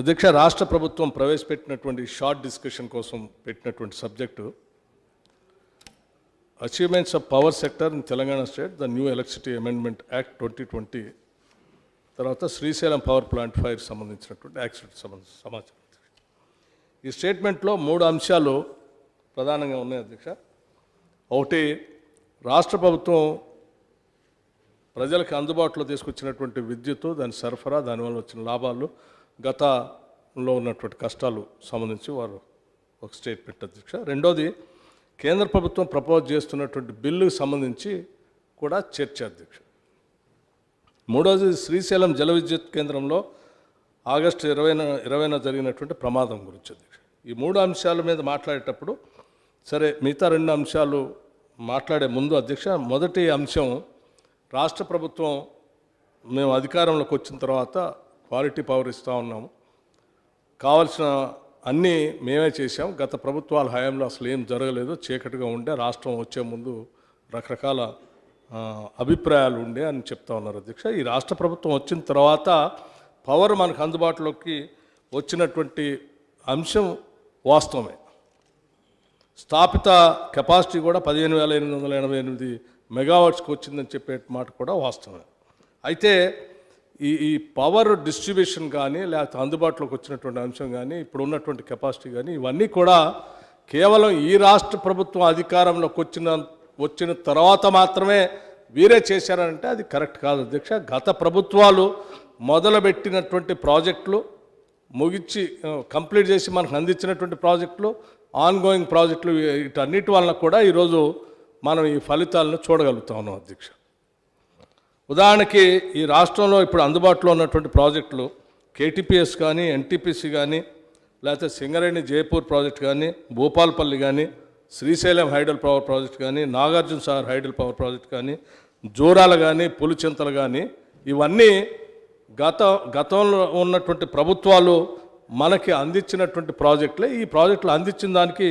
అధ్యక్ష రాష్ట్ర ప్రభుత్వం ప్రవేశపెట్టినటువంటి షార్ట్ డిస్కషన్ కోసం పెట్టినటువంటి subject achievements of power sector in Telangana state the new electricity amendment act twenty twenty తర్వాత శ్రీశైలం పవర్ ప్లాంట్ ఫైర్ సంబంధించినటువంటి యాక్సిడెంట్ సంబంధ సమాచారం ఈ స్టేట్మెంట్లో మూడు అంశాలు ప్రధానంగా ఉన్నాయి అధ్యక్ష ఒకటి రాష్ట్ర ప్రభుత్వం ప్రజలకు అందుబాటులో తీసుకొచ్చినటువంటి విద్యుత్తు దాని సరఫరా దానివల్ల వచ్చిన లాభాలు గతంలో ఉన్నటువంటి కష్టాలు సంబంధించి వారు ఒక స్టేట్మెంట్ అధ్యక్ష రెండోది కేంద్ర ప్రభుత్వం ప్రపోజ్ చేస్తున్నటువంటి బిల్లుకు సంబంధించి కూడా చర్చ అధ్యక్ష మూడోది శ్రీశైలం జల విద్యుత్ కేంద్రంలో ఆగస్టు ఇరవై ఇరవైన జరిగినటువంటి ప్రమాదం గురించి అధ్యక్ష ఈ మూడు అంశాల మీద మాట్లాడేటప్పుడు సరే మిగతా రెండు అంశాలు మాట్లాడే ముందు అధ్యక్ష మొదటి అంశం రాష్ట్ర ప్రభుత్వం మేము అధికారంలోకి వచ్చిన తర్వాత క్వాలిటీ పవర్ ఇస్తూ ఉన్నాము కావలసిన అన్నీ మేమే చేసాం గత ప్రభుత్వాల హయాంలో అసలు ఏం జరగలేదు చీకటిగా ఉండే రాష్ట్రం వచ్చే ముందు రకరకాల అభిప్రాయాలు ఉండే అని చెప్తా ఉన్నారు అధ్యక్ష ఈ రాష్ట్ర ప్రభుత్వం వచ్చిన తర్వాత పవర్ మనకు అందుబాటులోకి వచ్చినటువంటి అంశం వాస్తవమే స్థాపిత కెపాసిటీ కూడా పదిహేను వేల ఎనిమిది వందల ఎనభై ఎనిమిది మెగావాట్స్కి వచ్చిందని చెప్పే మాట కూడా వాస్తవమే అయితే ఈ ఈ పవర్ డిస్ట్రిబ్యూషన్ కానీ లేకపోతే అందుబాటులోకి వచ్చినటువంటి అంశం కానీ ఇప్పుడు ఉన్నటువంటి కెపాసిటీ కానీ ఇవన్నీ కూడా కేవలం ఈ రాష్ట్ర ప్రభుత్వం అధికారంలోకి వచ్చిన వచ్చిన తర్వాత మాత్రమే వీరే చేశారంటే అది కరెక్ట్ కాదు అధ్యక్ష గత ప్రభుత్వాలు మొదలుపెట్టినటువంటి ప్రాజెక్టులు ముగించి కంప్లీట్ చేసి మనకు అందించినటువంటి ప్రాజెక్టులు ఆన్గోయింగ్ ప్రాజెక్టులు వీటన్నిటి వలన కూడా ఈరోజు మనం ఈ ఫలితాలను చూడగలుగుతా ఉన్నాం అధ్యక్ష ఉదాహరణకి ఈ రాష్ట్రంలో ఇప్పుడు అందుబాటులో ఉన్నటువంటి ప్రాజెక్టులు కేటీపీఎస్ కానీ ఎన్టీపీసీ కానీ లేకపోతే సింగరేణి జయపూర్ ప్రాజెక్ట్ కానీ భూపాల్పల్లి కానీ శ్రీశైలం హైడల్ పవర్ ప్రాజెక్ట్ కానీ Nagarjuna Sagar hydel power project కానీ జోరాలు కానీ పులిచింతలు కానీ ఇవన్నీ గత గతంలో ఉన్నటువంటి ప్రభుత్వాలు మనకి అందించినటువంటి ప్రాజెక్టులే ఈ ప్రాజెక్టులు అందించిన దానికి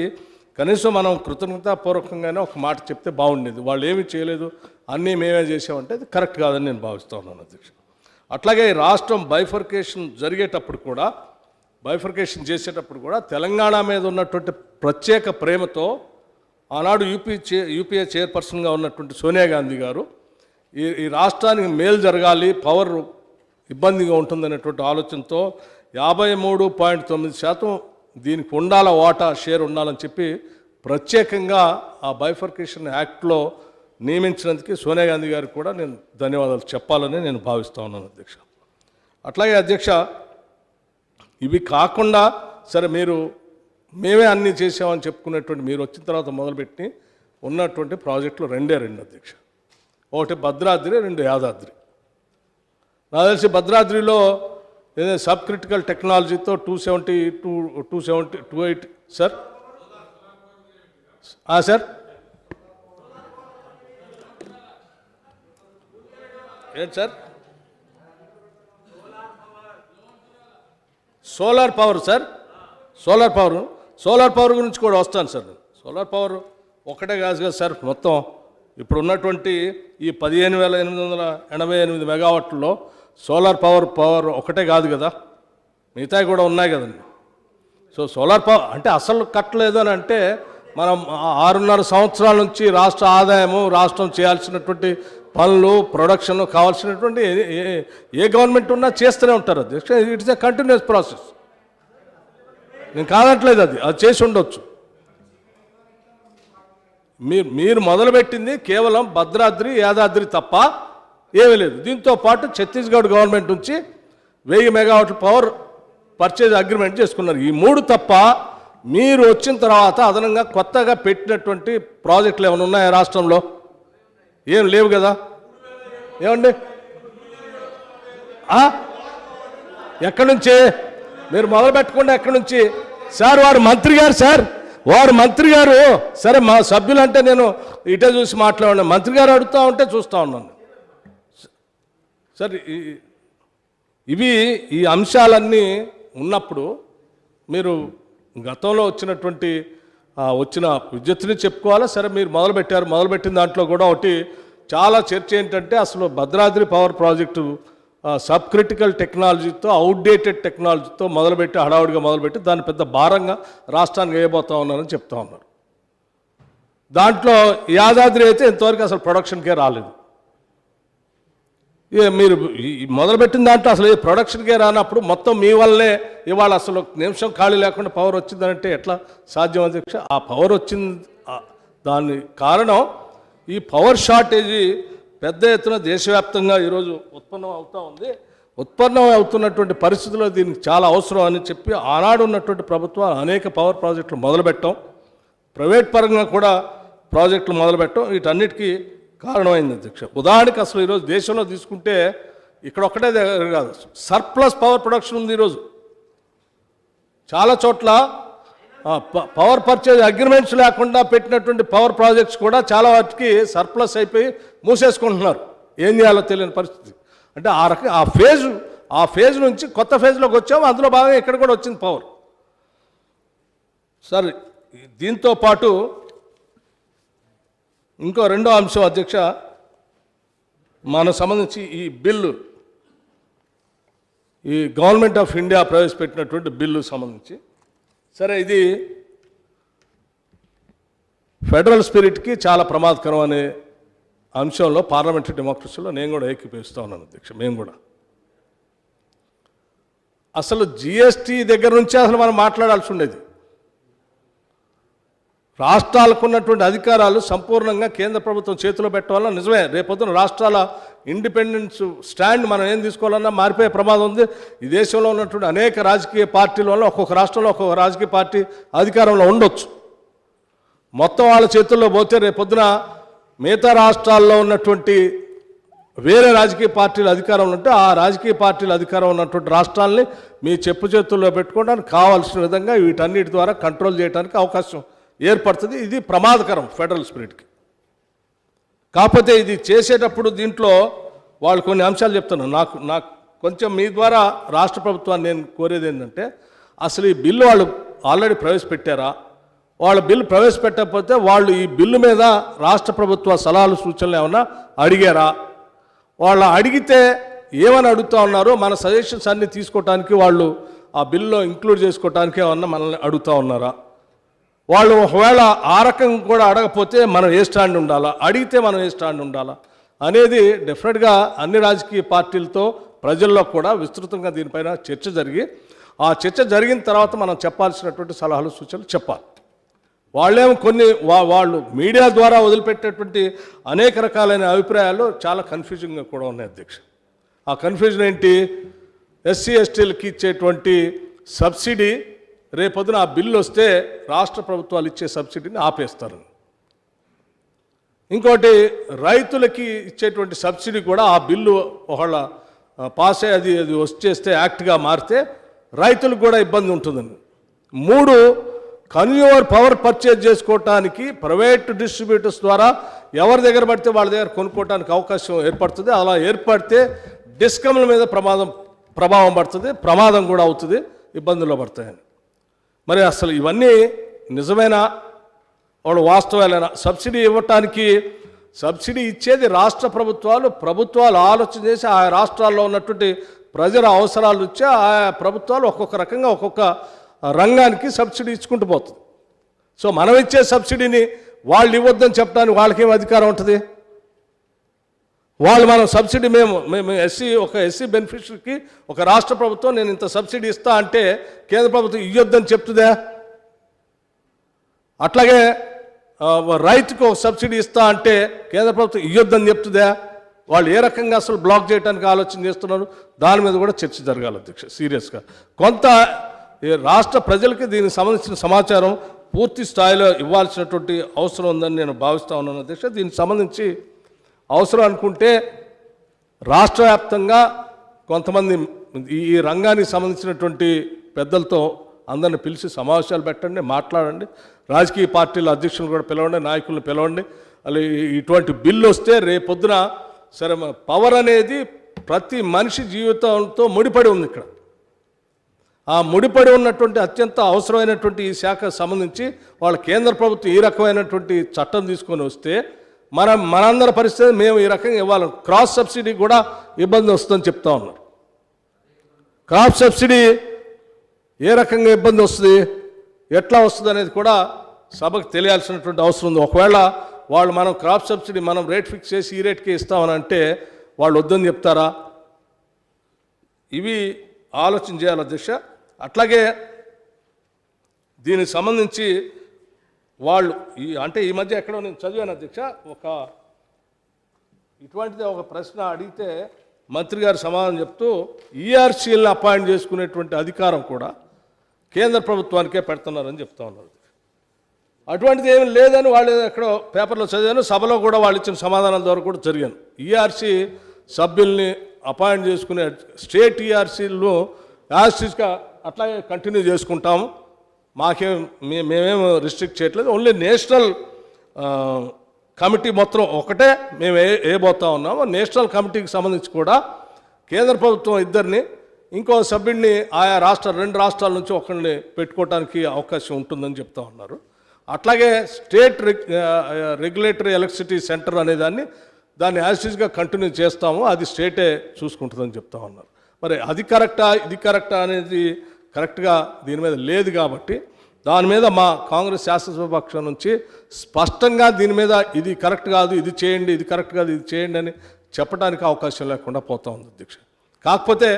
కనీసం మనం కృతజ్ఞతాపూర్వకంగానే ఒక మాట చెప్తే బాగుండేది వాళ్ళు ఏమీ చేయలేదు అన్నీ మేమే చేసామంటే అది కరెక్ట్ కాదని నేను భావిస్తూ ఉన్నాను అధ్యక్ష అట్లాగే రాష్ట్రం బైఫర్కేషన్ జరిగేటప్పుడు కూడా బైఫర్కేషన్ చేసేటప్పుడు కూడా తెలంగాణ మీద ఉన్నటువంటి ప్రత్యేక ప్రేమతో ఆనాడు యూపీ చే యూపీఏ చైర్పర్సన్గా ఉన్నటువంటి సోనియా గాంధీ గారు ఈ ఈ రాష్ట్రానికి మేలు జరగాలి పవర్ ఇబ్బందిగా ఉంటుందనేటువంటి ఆలోచనతో యాభై మూడు పాయింట్ తొమ్మిది శాతం దీనికి ఉండాల వాటా షేర్ ఉండాలని చెప్పి ప్రత్యేకంగా ఆ బైఫర్కేషన్ యాక్ట్లో నియమించినందుకే సోనియా గాంధీ గారికి కూడా నేను ధన్యవాదాలు చెప్పాలని నేను భావిస్తూ ఉన్నాను అధ్యక్ష అట్లాగే అధ్యక్ష ఇవి కాకుండా సరే మీరు మేమే అన్నీ చేసామని చెప్పుకునేటువంటి మీరు వచ్చిన తర్వాత మొదలుపెట్టి ఉన్నటువంటి ప్రాజెక్టులు రెండే రెండు అధ్యక్ష ఒకటి భద్రాద్రి రెండు యాదాద్రి నాకు తెలిసి భద్రాద్రిలో ఏదైనా సబ్ క్రిటికల్ టెక్నాలజీతో two seventy two two seventy two eight sir sir ఏంటి sir solar power sir solar power solar power గురించి కూడా వస్తాను సార్ సోలార్ పవర్ ఒకటే కాదు కదా సార్ మొత్తం ఇప్పుడు ఉన్నటువంటి ఈ పదిహేను వేల ఎనిమిది వందల ఎనభై ఎనిమిది మెగావాట్లలో సోలార్ పవర్ పవర్ ఒకటే కాదు కదా మిగతా కూడా ఉన్నాయి కదండి సో సోలార్ పవర్ అంటే అసలు కట్టలేదు అని అంటే మనం ఆరున్నర సంవత్సరాల నుంచి రాష్ట్ర ఆదాయము రాష్ట్రం చేయాల్సినటువంటి పనులు ప్రొడక్షన్ కావాల్సినటువంటి ఏ గవర్నమెంట్ ఉన్నా చేస్తూనే ఉంటారు అది ఇట్స్ ఏ కంటిన్యూస్ ప్రాసెస్ నేను కాదట్లేదు అది అది చేసి ఉండొచ్చు మీరు మీరు మొదలుపెట్టింది కేవలం భద్రాద్రి యాదాద్రి తప్ప ఏమీ లేదు దీంతో పాటు ఛత్తీస్గఢ్ గవర్నమెంట్ నుంచి వెయ్యి మెగావాట్ల పవర్ పర్చేజ్ అగ్రిమెంట్ చేసుకున్నారు ఈ మూడు తప్ప మీరు వచ్చిన తర్వాత అదనంగా కొత్తగా పెట్టినటువంటి ప్రాజెక్టులు ఏమైనా ఉన్నాయా రాష్ట్రంలో ఏం లేవు కదా ఏమండి ఎక్కడి నుంచి మీరు మొదలు పెట్టకుండా ఎక్కడి నుంచి సార్ వారు మంత్రి గారు సార్ వారు మంత్రి గారు సరే మా సభ్యులంటే నేను ఇటే చూసి మాట్లాడినా మంత్రి గారు అడుగుతూ ఉంటే చూస్తూ ఉన్నాను సార్ ఇవి ఈ అంశాలన్నీ ఉన్నప్పుడు మీరు గతంలో వచ్చినటువంటి వచ్చిన విద్యుత్తుని చెప్పుకోవాలా సరే మీరు మొదలుపెట్టారు మొదలుపెట్టిన దాంట్లో కూడా ఒకటి చాలా చర్చ ఏంటంటే అసలు Bhadradri power project sub critical టెక్నాలజీతో అవుట్డేటెడ్ టెక్నాలజీతో మొదలుపెట్టి హడావుడిగా మొదలుపెట్టి దాన్ని పెద్ద భారంగా రాష్ట్రానికి వేయబోతా ఉన్నారని చెప్తా ఉన్నారు దాంట్లో యాదాద్రి అయితే ఇంతవరకు అసలు ప్రొడక్షన్కే రాలేదు మీరు మొదలుపెట్టిన దాంట్లో అసలు ఏ ప్రొడక్షన్కే రానప్పుడు మొత్తం మీ వల్లే ఇవాళ అసలు నిమిషం ఖాళీ లేకుండా పవర్ వచ్చిందంటే ఎట్లా సాధ్యం అధ్యక్ష ఆ పవర్ వచ్చింది దాని కారణం ఈ పవర్ షార్టేజీ పెద్ద ఎత్తున దేశవ్యాప్తంగా ఈరోజు ఉత్పన్నం అవుతూ ఉంది ఉత్పన్నం అవుతున్నటువంటి పరిస్థితుల్లో దీనికి చాలా అవసరం అని చెప్పి ఆనాడు ఉన్నటువంటి ప్రభుత్వాలు అనేక పవర్ ప్రాజెక్టులు మొదలుపెట్టాం ప్రైవేట్ పరంగా కూడా ప్రాజెక్టులు మొదలుపెట్టాం వీటన్నిటికీ కారణమైంది అధ్యక్ష ఉదాహరణకి అసలు ఈరోజు దేశంలో తీసుకుంటే ఇక్కడ ఒక్కటే దగ్గర కాదు సర్ప్లస్ పవర్ ప్రొడక్షన్ ఉంది ఈరోజు చాలా చోట్ల పవర్ పర్చేజ్ అగ్రిమెంట్స్ లేకుండా పెట్టినటువంటి పవర్ ప్రాజెక్ట్స్ కూడా చాలా వాటికి సర్ప్లస్ అయిపోయి మూసేసుకుంటున్నారు ఏం చేయాలో తెలియని పరిస్థితి అంటే ఆ రక ఆ ఫేజ్ ఆ ఫేజ్ నుంచి కొత్త ఫేజ్లోకి వచ్చాము అందులో బాగా ఇక్కడ కూడా వచ్చింది పవర్ సరే దీంతో పాటు ఇంకో రెండో అంశం అధ్యక్ష మనకు సంబంధించి ఈ బిల్లు ఈ గవర్నమెంట్ ఆఫ్ ఇండియా ప్రవేశపెట్టినటువంటి బిల్లు సంబంధించి సరే ఇది ఫెడరల్ స్పిరిట్కి చాలా ప్రమాదకరం అనే అంశంలో పార్లమెంటరీ డెమోక్రసీలో నేను కూడా ఏకీపిస్తూ ఉన్నాను అధ్యక్ష మేము కూడా అసలు జిఎస్టీ దగ్గర నుంచే అసలు మనం మాట్లాడాల్సి ఉండేది రాష్ట్రాలకు ఉన్నటువంటి అధికారాలు సంపూర్ణంగా కేంద్ర ప్రభుత్వం చేతిలో పెట్టవాలన్నా నిజమే రేపొద్దున రాష్ట్రాల ఇండిపెండెన్స్ స్టాండ్ మనం ఏం తీసుకోవాలన్నా మారిపోయే ప్రమాదం ఉంది ఈ దేశంలో ఉన్నటువంటి అనేక రాజకీయ పార్టీల వల్ల ఒక్కొక్క రాష్ట్రంలో ఒక్కొక్క రాజకీయ పార్టీ అధికారంలో ఉండొచ్చు మొత్తం వాళ్ళ చేతుల్లో పోతే రేపొద్దున మిగతా రాష్ట్రాల్లో ఉన్నటువంటి వేరే రాజకీయ పార్టీల అధికారం ఉంటే ఆ రాజకీయ పార్టీల అధికారం ఉన్నటువంటి రాష్ట్రాల్ని మీ చెప్పు చేతుల్లో పెట్టుకోవడానికి కావాల్సిన విధంగా వీటన్నిటి ద్వారా కంట్రోల్ చేయడానికి అవకాశం ఏర్పడుతుంది ఇది ప్రమాదకరం ఫెడరల్ స్పిరిట్కి కాకపోతే ఇది చేసేటప్పుడు దీంట్లో వాళ్ళు కొన్ని అంశాలు చెప్తాను నాకు నాకు కొంచెం మీ ద్వారా రాష్ట్ర ప్రభుత్వాన్ని నేను కోరేది ఏంటంటే అసలు ఈ బిల్లు వాళ్ళు ఆల్రెడీ ప్రవేశపెట్టారా వాళ్ళ బిల్లు ప్రవేశపెట్టకపోతే వాళ్ళు ఈ బిల్లు మీద రాష్ట్ర ప్రభుత్వ సలహాలు సూచనలు ఏమన్నా అడిగారా వాళ్ళు అడిగితే ఏమని అడుగుతా ఉన్నారో మన సజెషన్స్ అన్నీ తీసుకోవటానికి వాళ్ళు ఆ బిల్లులో ఇంక్లూడ్ చేసుకోవటానికి ఏమన్నా మనల్ని అడుగుతూ ఉన్నారా వాళ్ళు ఒకవేళ ఆ రకం కూడా అడగపోతే మనం ఏ స్టాండ్ ఉండాలా అడిగితే మనం ఏ స్టాండ్ ఉండాలా అనేది డెఫినెట్గా అన్ని రాజకీయ పార్టీలతో ప్రజల్లో కూడా విస్తృతంగా దీనిపైన చర్చ జరిగి ఆ చర్చ జరిగిన తర్వాత మనం చెప్పాల్సినటువంటి సలహాలు సూచనలు చెప్పాలి వాళ్ళేమో కొన్ని వాళ్ళు మీడియా ద్వారా వదిలిపెట్టేటువంటి అనేక రకాలైన అభిప్రాయాలు చాలా కన్ఫ్యూజింగ్గా కూడా ఉన్నాయి అధ్యక్ష ఆ కన్ఫ్యూజన్ ఏంటి ఎస్సీ ఎస్టీలకి ఇచ్చేటువంటి సబ్సిడీ రేపొద్దున ఆ బిల్లు వస్తే రాష్ట్ర ప్రభుత్వాలు ఇచ్చే సబ్సిడీని ఆపేస్తారు ఇంకోటి రైతులకి ఇచ్చేటువంటి సబ్సిడీ కూడా ఆ బిల్లు ఒకళ్ళ పాస్ అయ్యి అది అది వచ్చేస్తే యాక్ట్గా మారితే రైతులకు కూడా ఇబ్బంది ఉంటుందని మూడు కన్యూమర్ పవర్ పర్చేజ్ చేసుకోవటానికి ప్రైవేట్ డిస్ట్రిబ్యూటర్స్ ద్వారా ఎవరి దగ్గర పడితే వాళ్ళ దగ్గర కొనుక్కోవడానికి అవకాశం ఏర్పడుతుంది అలా ఏర్పడితే డిస్కమ్ల మీద ప్రమాదం ప్రభావం పడుతుంది ప్రమాదం కూడా అవుతుంది ఇబ్బందుల్లో పడతాయని మరి అసలు ఇవన్నీ నిజమైన వాళ్ళు వాస్తవాలైన సబ్సిడీ ఇవ్వటానికి సబ్సిడీ ఇచ్చేది రాష్ట్ర ప్రభుత్వాలు ప్రభుత్వాలు ఆలోచన చేసి ఆ రాష్ట్రాల్లో ఉన్నటువంటి ప్రజల అవసరాలు వచ్చి ఆయా ప్రభుత్వాలు ఒక్కొక్క రకంగా ఒక్కొక్క రంగానికి సబ్సిడీ ఇచ్చుకుంటూ పోతుంది సో మనం ఇచ్చే సబ్సిడీని వాళ్ళు ఇవ్వద్దని చెప్పడానికి వాళ్ళకేం అధికారం ఉంటుంది వాళ్ళు మనం సబ్సిడీ మేము మేము ఎస్సీ ఒక ఎస్సీ బెనిఫిషరీకి ఒక రాష్ట్ర ప్రభుత్వం నేను ఇంత సబ్సిడీ ఇస్తా అంటే కేంద్ర ప్రభుత్వం ఇవ్వొద్దని చెప్తుందా అట్లాగే రైతుకు ఒక సబ్సిడీ ఇస్తా అంటే కేంద్ర ప్రభుత్వం ఇవ్వద్దని చెప్తుందా వాళ్ళు ఏ రకంగా అసలు బ్లాక్ చేయడానికి ఆలోచన చేస్తున్నారు దాని మీద కూడా చర్చ జరగాలి అధ్యక్ష సీరియస్గా కొంత రాష్ట్ర ప్రజలకి దీనికి సంబంధించిన సమాచారం పూర్తి స్థాయిలో ఇవ్వాల్సినటువంటి అవసరం ఉందని నేను భావిస్తా ఉన్నాను అధ్యక్ష దీనికి సంబంధించి అవసరం అనుకుంటే రాష్ట్ర వ్యాప్తంగా కొంతమంది ఈ రంగానికి సంబంధించినటువంటి పెద్దలతో అందరిని పిలిచి సమావేశాలు పెట్టండి మాట్లాడండి రాజకీయ పార్టీల అధ్యక్షులను కూడా పిలవండి నాయకులను పిలవండి అలా ఇటువంటి బిల్లు వస్తే రేపొద్దున సరే పవర్ అనేది ప్రతి మనిషి జీవితంతో ముడిపడి ఉంది ఇక్కడ ఆ ముడిపడి ఉన్నటువంటి అత్యంత అవసరమైనటువంటి ఈ శాఖకు సంబంధించి వాళ్ళ కేంద్ర ప్రభుత్వం ఈ రకమైనటువంటి చట్టం తీసుకొని వస్తే మన మనందరి పరిస్థితి మేము ఈ రకంగా ఇవ్వాలి క్రాస్ సబ్సిడీ కూడా ఇబ్బంది వస్తుందని చెప్తా ఉన్నారు క్రాప్ సబ్సిడీ ఏ రకంగా ఇబ్బంది వస్తుంది ఎట్లా వస్తుంది అనేది కూడా సభకు తెలియాల్సినటువంటి అవసరం ఉంది ఒకవేళ వాళ్ళు మనం క్రాప్ సబ్సిడీ మనం రేట్ ఫిక్స్ చేసి ఈ రేట్కే ఇస్తామని అంటే వాళ్ళు వద్దని చెప్తారా ఇవి ఆలోచన చేయాలి అధ్యక్ష అట్లాగే దీనికి సంబంధించి వాళ్ళు ఈ అంటే ఈ మధ్య ఎక్కడో నేను చదివాను అధ్యక్ష ఒక ఇటువంటిది ఒక ప్రశ్న అడిగితే మంత్రి గారు సమాధానం చెప్తూ ఈఆర్సీలను e అపాయింట్ చేసుకునేటువంటి అధికారం కూడా కేంద్ర ప్రభుత్వానికే పెడుతున్నారని చెప్తా ఉన్నారు అటువంటిది ఏమి లేదని వాళ్ళు ఎక్కడో పేపర్లో చదివాను సభలో కూడా వాళ్ళు ఇచ్చిన సమాధానాల ద్వారా కూడా జరిగాను ఈఆర్సీ e సభ్యుల్ని అపాయింట్ చేసుకునే స్టేట్ ఈఆర్సీలు e యాస్టిస్గా అట్లాగే కంటిన్యూ చేసుకుంటాము మాకేం మే మేమేమి రిస్ట్రిక్ట్ చేయట్లేదు ఓన్లీ నేషనల్ కమిటీ మొత్తం ఒకటే మేము ఏ ఏబోతా ఉన్నామో నేషనల్ కమిటీకి సంబంధించి కూడా కేంద్ర ప్రభుత్వం ఇద్దరిని ఇంకో సభ్యుడిని ఆయా రాష్ట్ర రెండు రాష్ట్రాల నుంచి ఒకరిని పెట్టుకోవడానికి అవకాశం ఉంటుందని చెప్తా ఉన్నారు అట్లాగే స్టేట్ రెగ్యులేటరీ ఎలక్ట్రిసిటీ సెంటర్ అనే దాన్ని దాన్ని యాసిడ్గా కంటిన్యూ చేస్తాము అది స్టేటే చూసుకుంటుందని చెప్తా ఉన్నారు మరి అది కరెక్టా ఇది కరెక్టా అనేది కరెక్ట్గా దీని మీద లేదు కాబట్టి దాని మీద మా కాంగ్రెస్ శాసనసభ పక్షం నుంచి స్పష్టంగా దీని మీద ఇది కరెక్ట్ కాదు ఇది చేయండి ఇది కరెక్ట్ కాదు ఇది చేయండి అని చెప్పడానికి అవకాశం లేకుండా పోతా ఉంది అధ్యక్ష కాకపోతే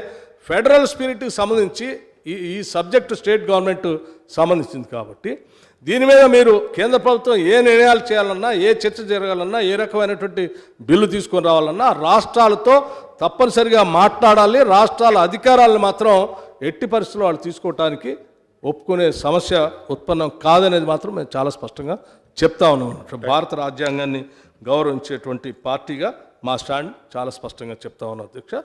ఫెడరల్ స్పిరిట్కి సంబంధించి ఈ ఈ సబ్జెక్టు స్టేట్ గవర్నమెంట్ సంబంధించింది కాబట్టి దీని మీద మీరు కేంద్ర ప్రభుత్వం ఏ నిర్ణయాలు చేయాలన్నా ఏ చర్చ జరగాలన్నా ఏ రకమైనటువంటి బిల్లు తీసుకొని రావాలన్నా రాష్ట్రాలతో తప్పనిసరిగా మాట్లాడాలి రాష్ట్రాల అధికారాలను మాత్రం ఎట్టి పరిస్థితులు వాళ్ళు తీసుకోవటానికి ఒప్పుకునే సమస్య ఉత్పన్నం కాదనేది మాత్రం మేము చాలా స్పష్టంగా చెప్తా ఉన్నాం భారత రాజ్యాంగాన్ని గౌరవించేటువంటి పార్టీగా మా స్టాండ్ చాలా స్పష్టంగా చెప్తా ఉన్నాం అధ్యక్ష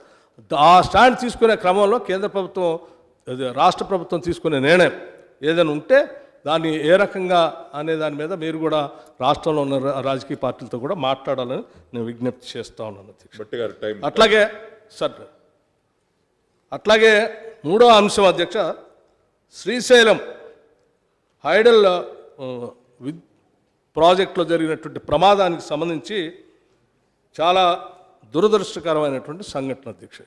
ఆ స్టాండ్ తీసుకునే క్రమంలో కేంద్ర ప్రభుత్వం రాష్ట్ర ప్రభుత్వం తీసుకునే నిర్ణయం ఏదైనా ఉంటే దాన్ని ఏ రకంగా అనే దాని మీద మీరు కూడా రాష్ట్రంలో ఉన్న రాజకీయ పార్టీలతో కూడా మాట్లాడాలని నేను విజ్ఞప్తి చేస్తా ఉన్నాను అట్లాగే సార్ అట్లాగే మూడో అంశం అధ్యక్ష శ్రీశైలం హైడల్ ప్రాజెక్టులో జరిగినటువంటి ప్రమాదానికి సంబంధించి చాలా దురదృష్టకరమైనటువంటి సంఘటన అధ్యక్ష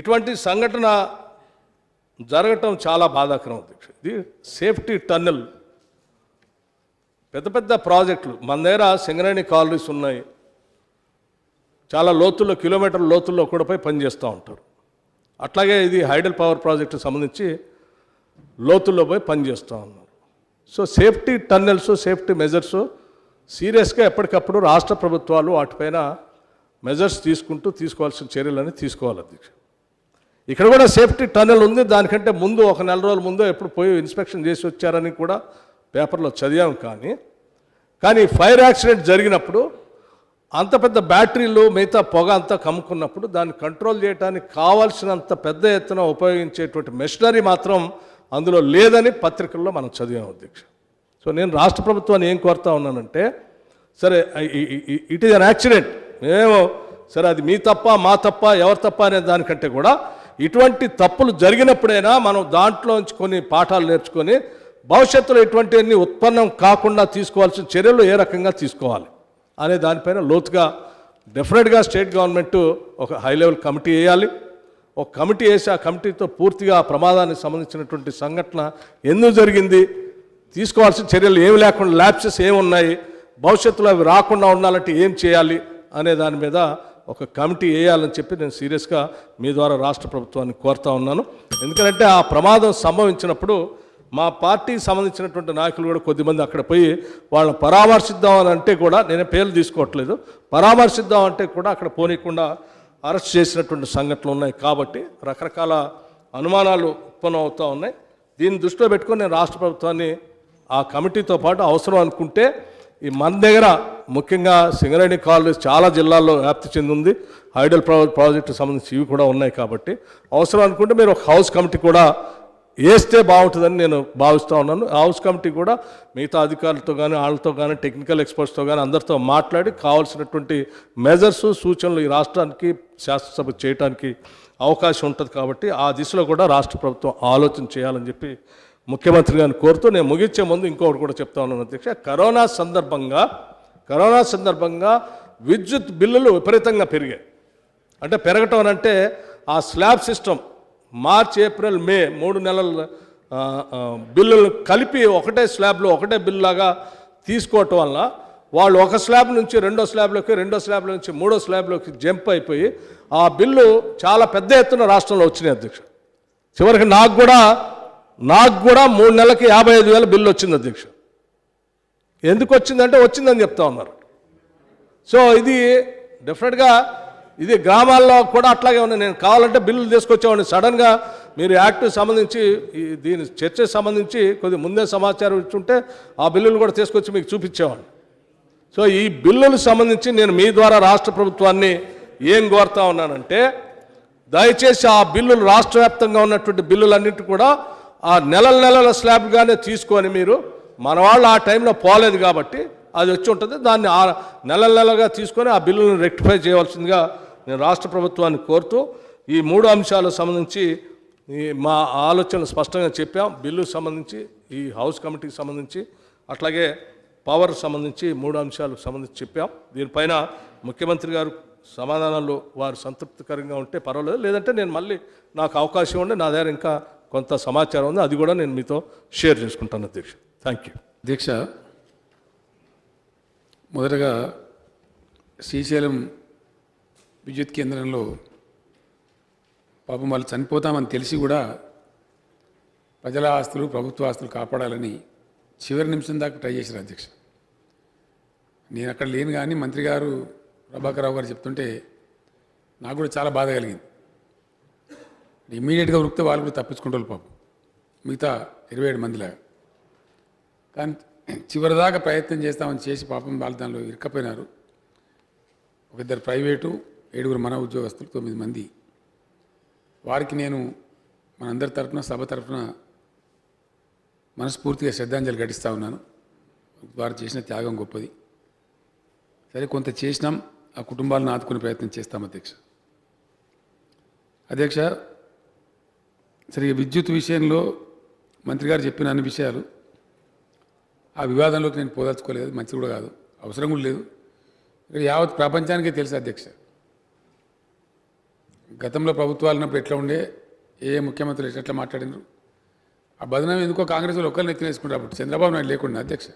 ఇటువంటి సంఘటన జరగటం చాలా బాధాకరం అధ్యక్ష ఇది సేఫ్టీ టన్నెల్ పెద్ద పెద్ద ప్రాజెక్టులు మన దగ్గర సింగరేణి కాలనీస్ ఉన్నాయి చాలా లోతుల్లో కిలోమీటర్ల లోతుల్లో కూడా పోయి పనిచేస్తూ ఉంటారు అట్లాగే ఇది హైడల్ పవర్ ప్రాజెక్టుకు సంబంధించి లోతుల్లో పోయి పనిచేస్తూ ఉన్నారు so safety tunnels safety measures సీరియస్గా ఎప్పటికప్పుడు రాష్ట్ర ప్రభుత్వాలు వాటిపైన మెజర్స్ తీసుకుంటూ తీసుకోవాల్సిన చర్యలని తీసుకోవాలి అధ్యక్ష ఇక్కడ కూడా సేఫ్టీ టన్నెల్ ఉంది దానికంటే ముందు ఒక నెల రోజుల ముందు ఎప్పుడు పోయి ఇన్స్పెక్షన్ చేసి వచ్చారని కూడా పేపర్లో చదివాం కానీ కానీ ఫైర్ యాక్సిడెంట్ జరిగినప్పుడు అంత పెద్ద బ్యాటరీలు మిగతా పొగ అంతా కమ్ముకున్నప్పుడు దాన్ని కంట్రోల్ చేయడానికి కావాల్సినంత పెద్ద ఎత్తున ఉపయోగించేటువంటి మెషినరీ మాత్రం అందులో లేదని పత్రికల్లో మనం చదివాం అధ్యక్ష సో నేను రాష్ట్ర ప్రభుత్వాన్ని ఏం కోరుతా ఉన్నానంటే సరే ఇట్ ఈజ్ అన్ యాక్సిడెంట్ మేము సరే అది మీ తప్ప మా తప్ప ఎవరి తప్ప అనే దానికంటే కూడా ఇటువంటి తప్పులు జరిగినప్పుడైనా మనం దాంట్లోంచి కొన్ని పాఠాలు నేర్చుకొని భవిష్యత్తులో ఇటువంటివన్నీ ఉత్పన్నం కాకుండా తీసుకోవాల్సిన చర్యలు ఏ రకంగా తీసుకోవాలి అనే దానిపైన లోతుగా డెఫినెట్గా స్టేట్ గవర్నమెంట్ ఒక హై లెవెల్ కమిటీ వేయాలి ఒక కమిటీ వేసి ఆ కమిటీతో పూర్తిగా ఆ ప్రమాదానికి సంబంధించినటువంటి సంఘటన ఎందుకు జరిగింది తీసుకోవాల్సిన చర్యలు ఏమి లేకుండా ల్యాప్సెస్ ఏమున్నాయి భవిష్యత్తులో అవి రాకుండా ఉండాలంటే ఏం చేయాలి అనే దాని మీద ఒక కమిటీ వేయాలని చెప్పి నేను సీరియస్గా మీ ద్వారా రాష్ట్ర ప్రభుత్వాన్ని కోరుతా ఉన్నాను ఎందుకంటే ఆ ప్రమాదం సంభవించినప్పుడు మా పార్టీకి సంబంధించినటువంటి నాయకులు కూడా కొద్దిమంది అక్కడ పోయి వాళ్ళని అంటే కూడా నేను పేర్లు తీసుకోవట్లేదు పరామర్శిద్దామంటే కూడా అక్కడ పోనీయకుండా అరెస్ట్ చేసినటువంటి సంఘటనలు ఉన్నాయి కాబట్టి రకరకాల అనుమానాలు ఉత్పన్నం అవుతూ ఉన్నాయి దీన్ని దృష్టిలో పెట్టుకొని నేను రాష్ట్ర ప్రభుత్వాన్ని ఆ కమిటీతో పాటు అవసరం అనుకుంటే ఈ మన దగ్గర ముఖ్యంగా సింగరేణి కాలనీ చాలా జిల్లాల్లో వ్యాప్తి చెందింది హైడల్ ప్రాజెక్టు సంబంధించి ఇవి కూడా ఉన్నాయి కాబట్టి అవసరం అనుకుంటే మీరు ఒక హౌస్ కమిటీ కూడా వేస్తే బాగుంటుందని నేను భావిస్తూ ఉన్నాను హౌస్ కమిటీ కూడా మిగతా అధికారులతో కానీ వాళ్ళతో కానీ టెక్నికల్ ఎక్స్పర్ట్స్తో కానీ అందరితో మాట్లాడి కావాల్సినటువంటి మెజర్స్ సూచనలు ఈ రాష్ట్రానికి శాసనసభ చేయడానికి అవకాశం ఉంటుంది కాబట్టి ఆ దిశలో కూడా రాష్ట్ర ప్రభుత్వం ఆలోచన చేయాలని చెప్పి ముఖ్యమంత్రి గారిని కోరుతూ నేను ముగించే ముందు ఇంకొకటి కూడా చెప్తా ఉన్నాను అధ్యక్ష కరోనా సందర్భంగా కరోనా సందర్భంగా విద్యుత్ బిల్లులు విపరీతంగా పెరిగాయి అంటే పెరగటం అంటే ఆ slab system March April May మూడు నెలల బిల్లులను కలిపి ఒకటే స్లాబ్లో ఒకటే బిల్లులాగా తీసుకోవటం వల్ల వాళ్ళు ఒక స్లాబ్ నుంచి రెండో స్లాబ్లోకి రెండో స్లాబ్ నుంచి మూడో స్లాబ్లోకి జంప్ అయిపోయి ఆ బిల్లు చాలా పెద్ద ఎత్తున రాష్ట్రంలో వచ్చినాయి అధ్యక్ష చివరికి నాకు కూడా నాకు కూడా మూడు నెలలకి యాభై ఐదు వేల బిల్లు వచ్చింది అధ్యక్ష ఎందుకు వచ్చిందంటే వచ్చిందని చెప్తా ఉన్నారు సో ఇది డెఫినెట్గా ఇది గ్రామాల్లో కూడా అట్లాగే ఉన్నాయి నేను కావాలంటే బిల్లులు తీసుకొచ్చేవాడిని సడన్గా మీరు యాక్ట్ సంబంధించి దీని చర్చకు సంబంధించి కొద్ది ముందే సమాచారం ఇచ్చుంటే ఆ బిల్లులు కూడా తీసుకొచ్చి మీకు చూపించేవాడిని సో ఈ బిల్లులు సంబంధించి నేను మీ ద్వారా రాష్ట్ర ప్రభుత్వాన్ని ఏం కోరుతా ఉన్నానంటే దయచేసి ఆ బిల్లులు రాష్ట్ర వ్యాప్తంగా ఉన్నటువంటి బిల్లులన్నింటి కూడా ఆ నెలల నెలల స్లాబ్గానే తీసుకొని మీరు మన వాళ్ళు ఆ టైంలో పోలేదు కాబట్టి అది వచ్చి ఉంటుంది దాన్ని ఆ నెల నెలగా తీసుకొని ఆ బిల్లును రెక్టిఫై చేయవలసిందిగా నేను రాష్ట్ర ప్రభుత్వాన్ని కోరుతూ ఈ మూడు అంశాలకు సంబంధించి మా ఆలోచనలు స్పష్టంగా చెప్పాం బిల్లు సంబంధించి ఈ హౌస్ కమిటీకి సంబంధించి అట్లాగే పవర్ సంబంధించి మూడు అంశాలకు సంబంధించి చెప్పాం దీనిపైన ముఖ్యమంత్రి గారు సమాధానాలు వారు సంతృప్తికరంగా ఉంటే పర్వాలేదు లేదంటే నేను మళ్ళీ నాకు అవకాశం ఉండి నా దగ్గర ఇంకా కొంత సమాచారం ఉంది అది కూడా నేను మీతో షేర్ చేసుకుంటాను అధ్యక్ష థ్యాంక్ యూ దీక్ష మొదటగా శ్రీశైలం విద్యుత్ కేంద్రంలో పాపం వాళ్ళు చనిపోతామని తెలిసి కూడా ప్రజల ఆస్తులు ప్రభుత్వ ఆస్తులు కాపాడాలని చివరి నిమిషం దాకా ట్రై చేశారు అధ్యక్ష నేను అక్కడ లేను కానీ మంత్రి గారు రావు గారు చెప్తుంటే నాకు కూడా చాలా బాధ కలిగింది ఇమ్మీడియట్గా ఉరికితే వాళ్ళు కూడా తప్పించుకుంటారు పాపం మిగతా ఇరవై ఏడు మందిలాగా కానీ చివరిదాకా ప్రయత్నం చేస్తామని చేసి పాపం వాళ్ళు దానిలో ఇరుక్కపోయినారు ఒక ఇద్దరు ప్రైవేటు ఏడుగురు మన ఉద్యోగస్తులు తొమ్మిది మంది వారికి నేను మనందరి తరఫున సభ తరఫున మనస్ఫూర్తిగా శ్రద్ధాంజలి ఘటిస్తూ ఉన్నాను వారు చేసిన త్యాగం గొప్పది సరే కొంత చేసినాం ఆ కుటుంబాలను ఆదుకునే ప్రయత్నం చేస్తాం అధ్యక్ష అధ్యక్ష సరిగ్గా విద్యుత్ విషయంలో మంత్రి గారు చెప్పిన అన్ని విషయాలు ఆ వివాదంలోకి నేను పోదలుచుకోలేదు మంచిది కూడా కాదు అవసరం కూడా లేదు యావత్ ప్రపంచానికే తెలుసు అధ్యక్ష గతంలో ప్రభుత్వాలు ఉన్నప్పుడు ఎట్లా ఉండే ఏ ముఖ్యమంత్రులు ఎట్లా మాట్లాడినారు ఆ బదనం ఎందుకో కాంగ్రెస్ వాళ్ళు ఒక్కరిని ఎత్తినేసుకుంటారు అప్పుడు చంద్రబాబు నాయుడు లేకుండా అధ్యక్ష